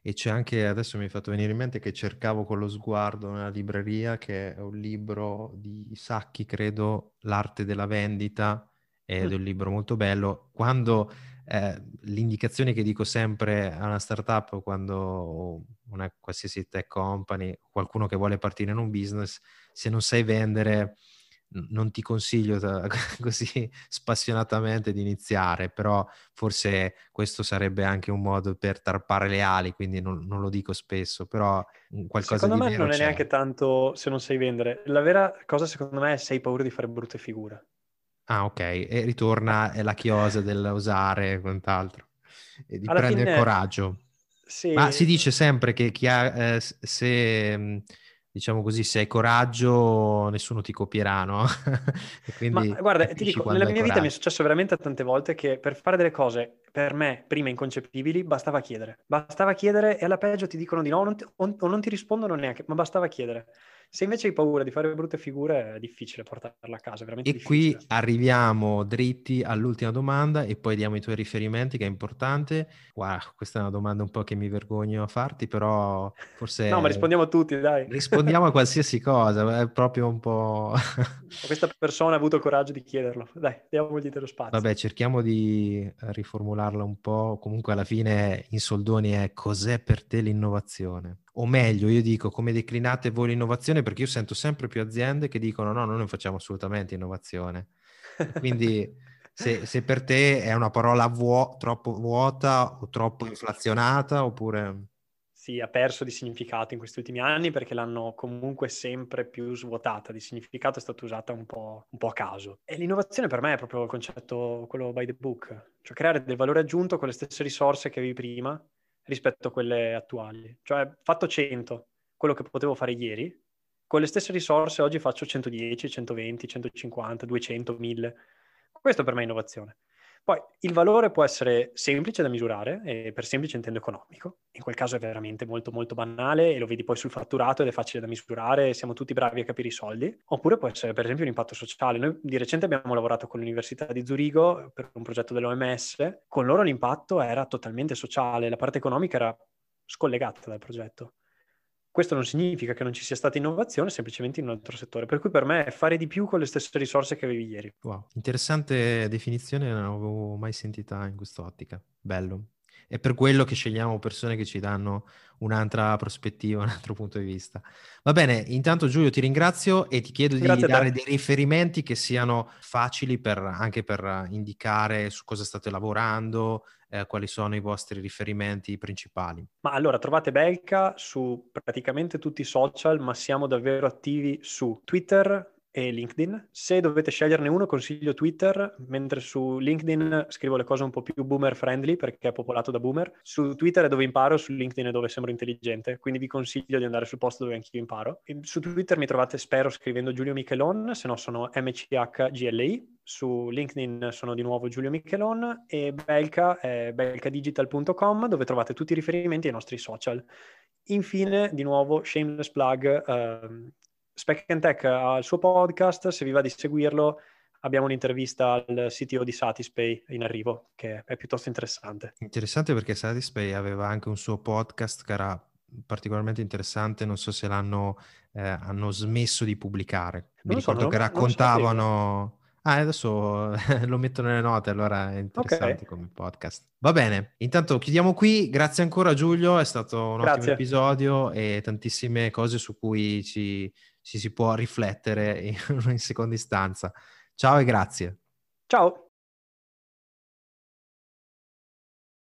E c'è anche, adesso mi è fatto venire in mente che cercavo con lo sguardo nella libreria, che è un libro di Sacchi, credo, L'arte della vendita, ed è un libro molto bello. Quando eh, l'indicazione che dico sempre a una startup, quando una qualsiasi tech company, qualcuno che vuole partire in un business, se non sai vendere non ti consiglio da, così spassionatamente di iniziare, però forse questo sarebbe anche un modo per tarpare le ali, quindi non, non lo dico spesso, però qualcosa secondo di Secondo me non c'è. è neanche tanto se non sai vendere. La vera cosa secondo me è se hai paura di fare brutte figure. Ah ok, e ritorna la chiosa dell'usare e quant'altro, e di Alla prendere fine... coraggio. Sì. Ma si dice sempre che chi ha, eh, se diciamo così, se hai coraggio nessuno ti copierà, no? Ma guarda, ti dico, nella mia vita mi è successo veramente tante volte che per fare delle cose per me prima inconcepibili bastava chiedere, bastava chiedere e alla peggio ti dicono di no non ti, o non ti rispondono neanche, ma bastava chiedere. Se invece hai paura di fare brutte figure, è difficile portarla a casa. e difficile. qui arriviamo dritti all'ultima domanda e poi diamo i tuoi riferimenti, che è importante. Wow, questa è una domanda un po' che mi vergogno a farti, però forse... no, ma rispondiamo a tutti, dai. rispondiamo a qualsiasi cosa, è proprio un po'... questa persona ha avuto il coraggio di chiederlo. Dai, diamogli dello spazio. Vabbè, cerchiamo di riformularla un po'. Comunque alla fine in soldoni è cos'è per te l'innovazione? o meglio, io dico come declinate voi l'innovazione, perché io sento sempre più aziende che dicono no, noi non facciamo assolutamente innovazione. Quindi se, se per te è una parola vuo- troppo vuota o troppo inflazionata oppure... Sì, ha perso di significato in questi ultimi anni perché l'hanno comunque sempre più svuotata di significato, è stata usata un po', un po', a caso. E l'innovazione per me è proprio il concetto, quello by the book, cioè creare del valore aggiunto con le stesse risorse che avevi prima rispetto a quelle attuali. Cioè, fatto 100, quello che potevo fare ieri, con le stesse risorse oggi faccio 110, 120, 150, 200, 1000. Questo per me è innovazione. Poi il valore può essere semplice da misurare, e per semplice intendo economico, in quel caso è veramente molto molto banale e lo vedi poi sul fatturato ed è facile da misurare, siamo tutti bravi a capire i soldi, oppure può essere per esempio un impatto sociale. Noi di recente abbiamo lavorato con l'Università di Zurigo per un progetto dell'OMS, con loro l'impatto era totalmente sociale, la parte economica era scollegata dal progetto questo non significa che non ci sia stata innovazione, semplicemente in un altro settore. Per cui per me è fare di più con le stesse risorse che avevi ieri. Wow, interessante definizione, non avevo mai sentita in quest'ottica. Bello. È per quello che scegliamo persone che ci danno un'altra prospettiva, un altro punto di vista. Va bene, intanto Giulio ti ringrazio e ti chiedo Grazie di dare dei riferimenti che siano facili per, anche per indicare su cosa state lavorando, eh, quali sono i vostri riferimenti principali. Ma allora trovate Belka su praticamente tutti i social, ma siamo davvero attivi su Twitter, e LinkedIn. Se dovete sceglierne uno, consiglio Twitter, mentre su LinkedIn scrivo le cose un po' più boomer friendly perché è popolato da boomer. Su Twitter è dove imparo, su LinkedIn è dove sembro intelligente, quindi vi consiglio di andare sul posto dove anch'io imparo. E su Twitter mi trovate, spero, scrivendo Giulio Michelon, se no sono MCHGLI su LinkedIn sono di nuovo Giulio Michelon e Belka è belkadigital.com dove trovate tutti i riferimenti ai nostri social. Infine, di nuovo, shameless plug, eh, Spec and Tech ha il suo podcast, se vi va di seguirlo abbiamo un'intervista al CTO di Satispay in arrivo, che è piuttosto interessante. Interessante perché Satispay aveva anche un suo podcast che era particolarmente interessante, non so se l'hanno eh, smesso di pubblicare. Mi ricordo so, che raccontavano... Ah, eh, adesso lo metto nelle note, allora è interessante okay. come podcast. Va bene, intanto chiudiamo qui. Grazie ancora Giulio, è stato un Grazie. ottimo episodio e tantissime cose su cui ci, ci si può riflettere in, in seconda istanza. Ciao e grazie. Ciao.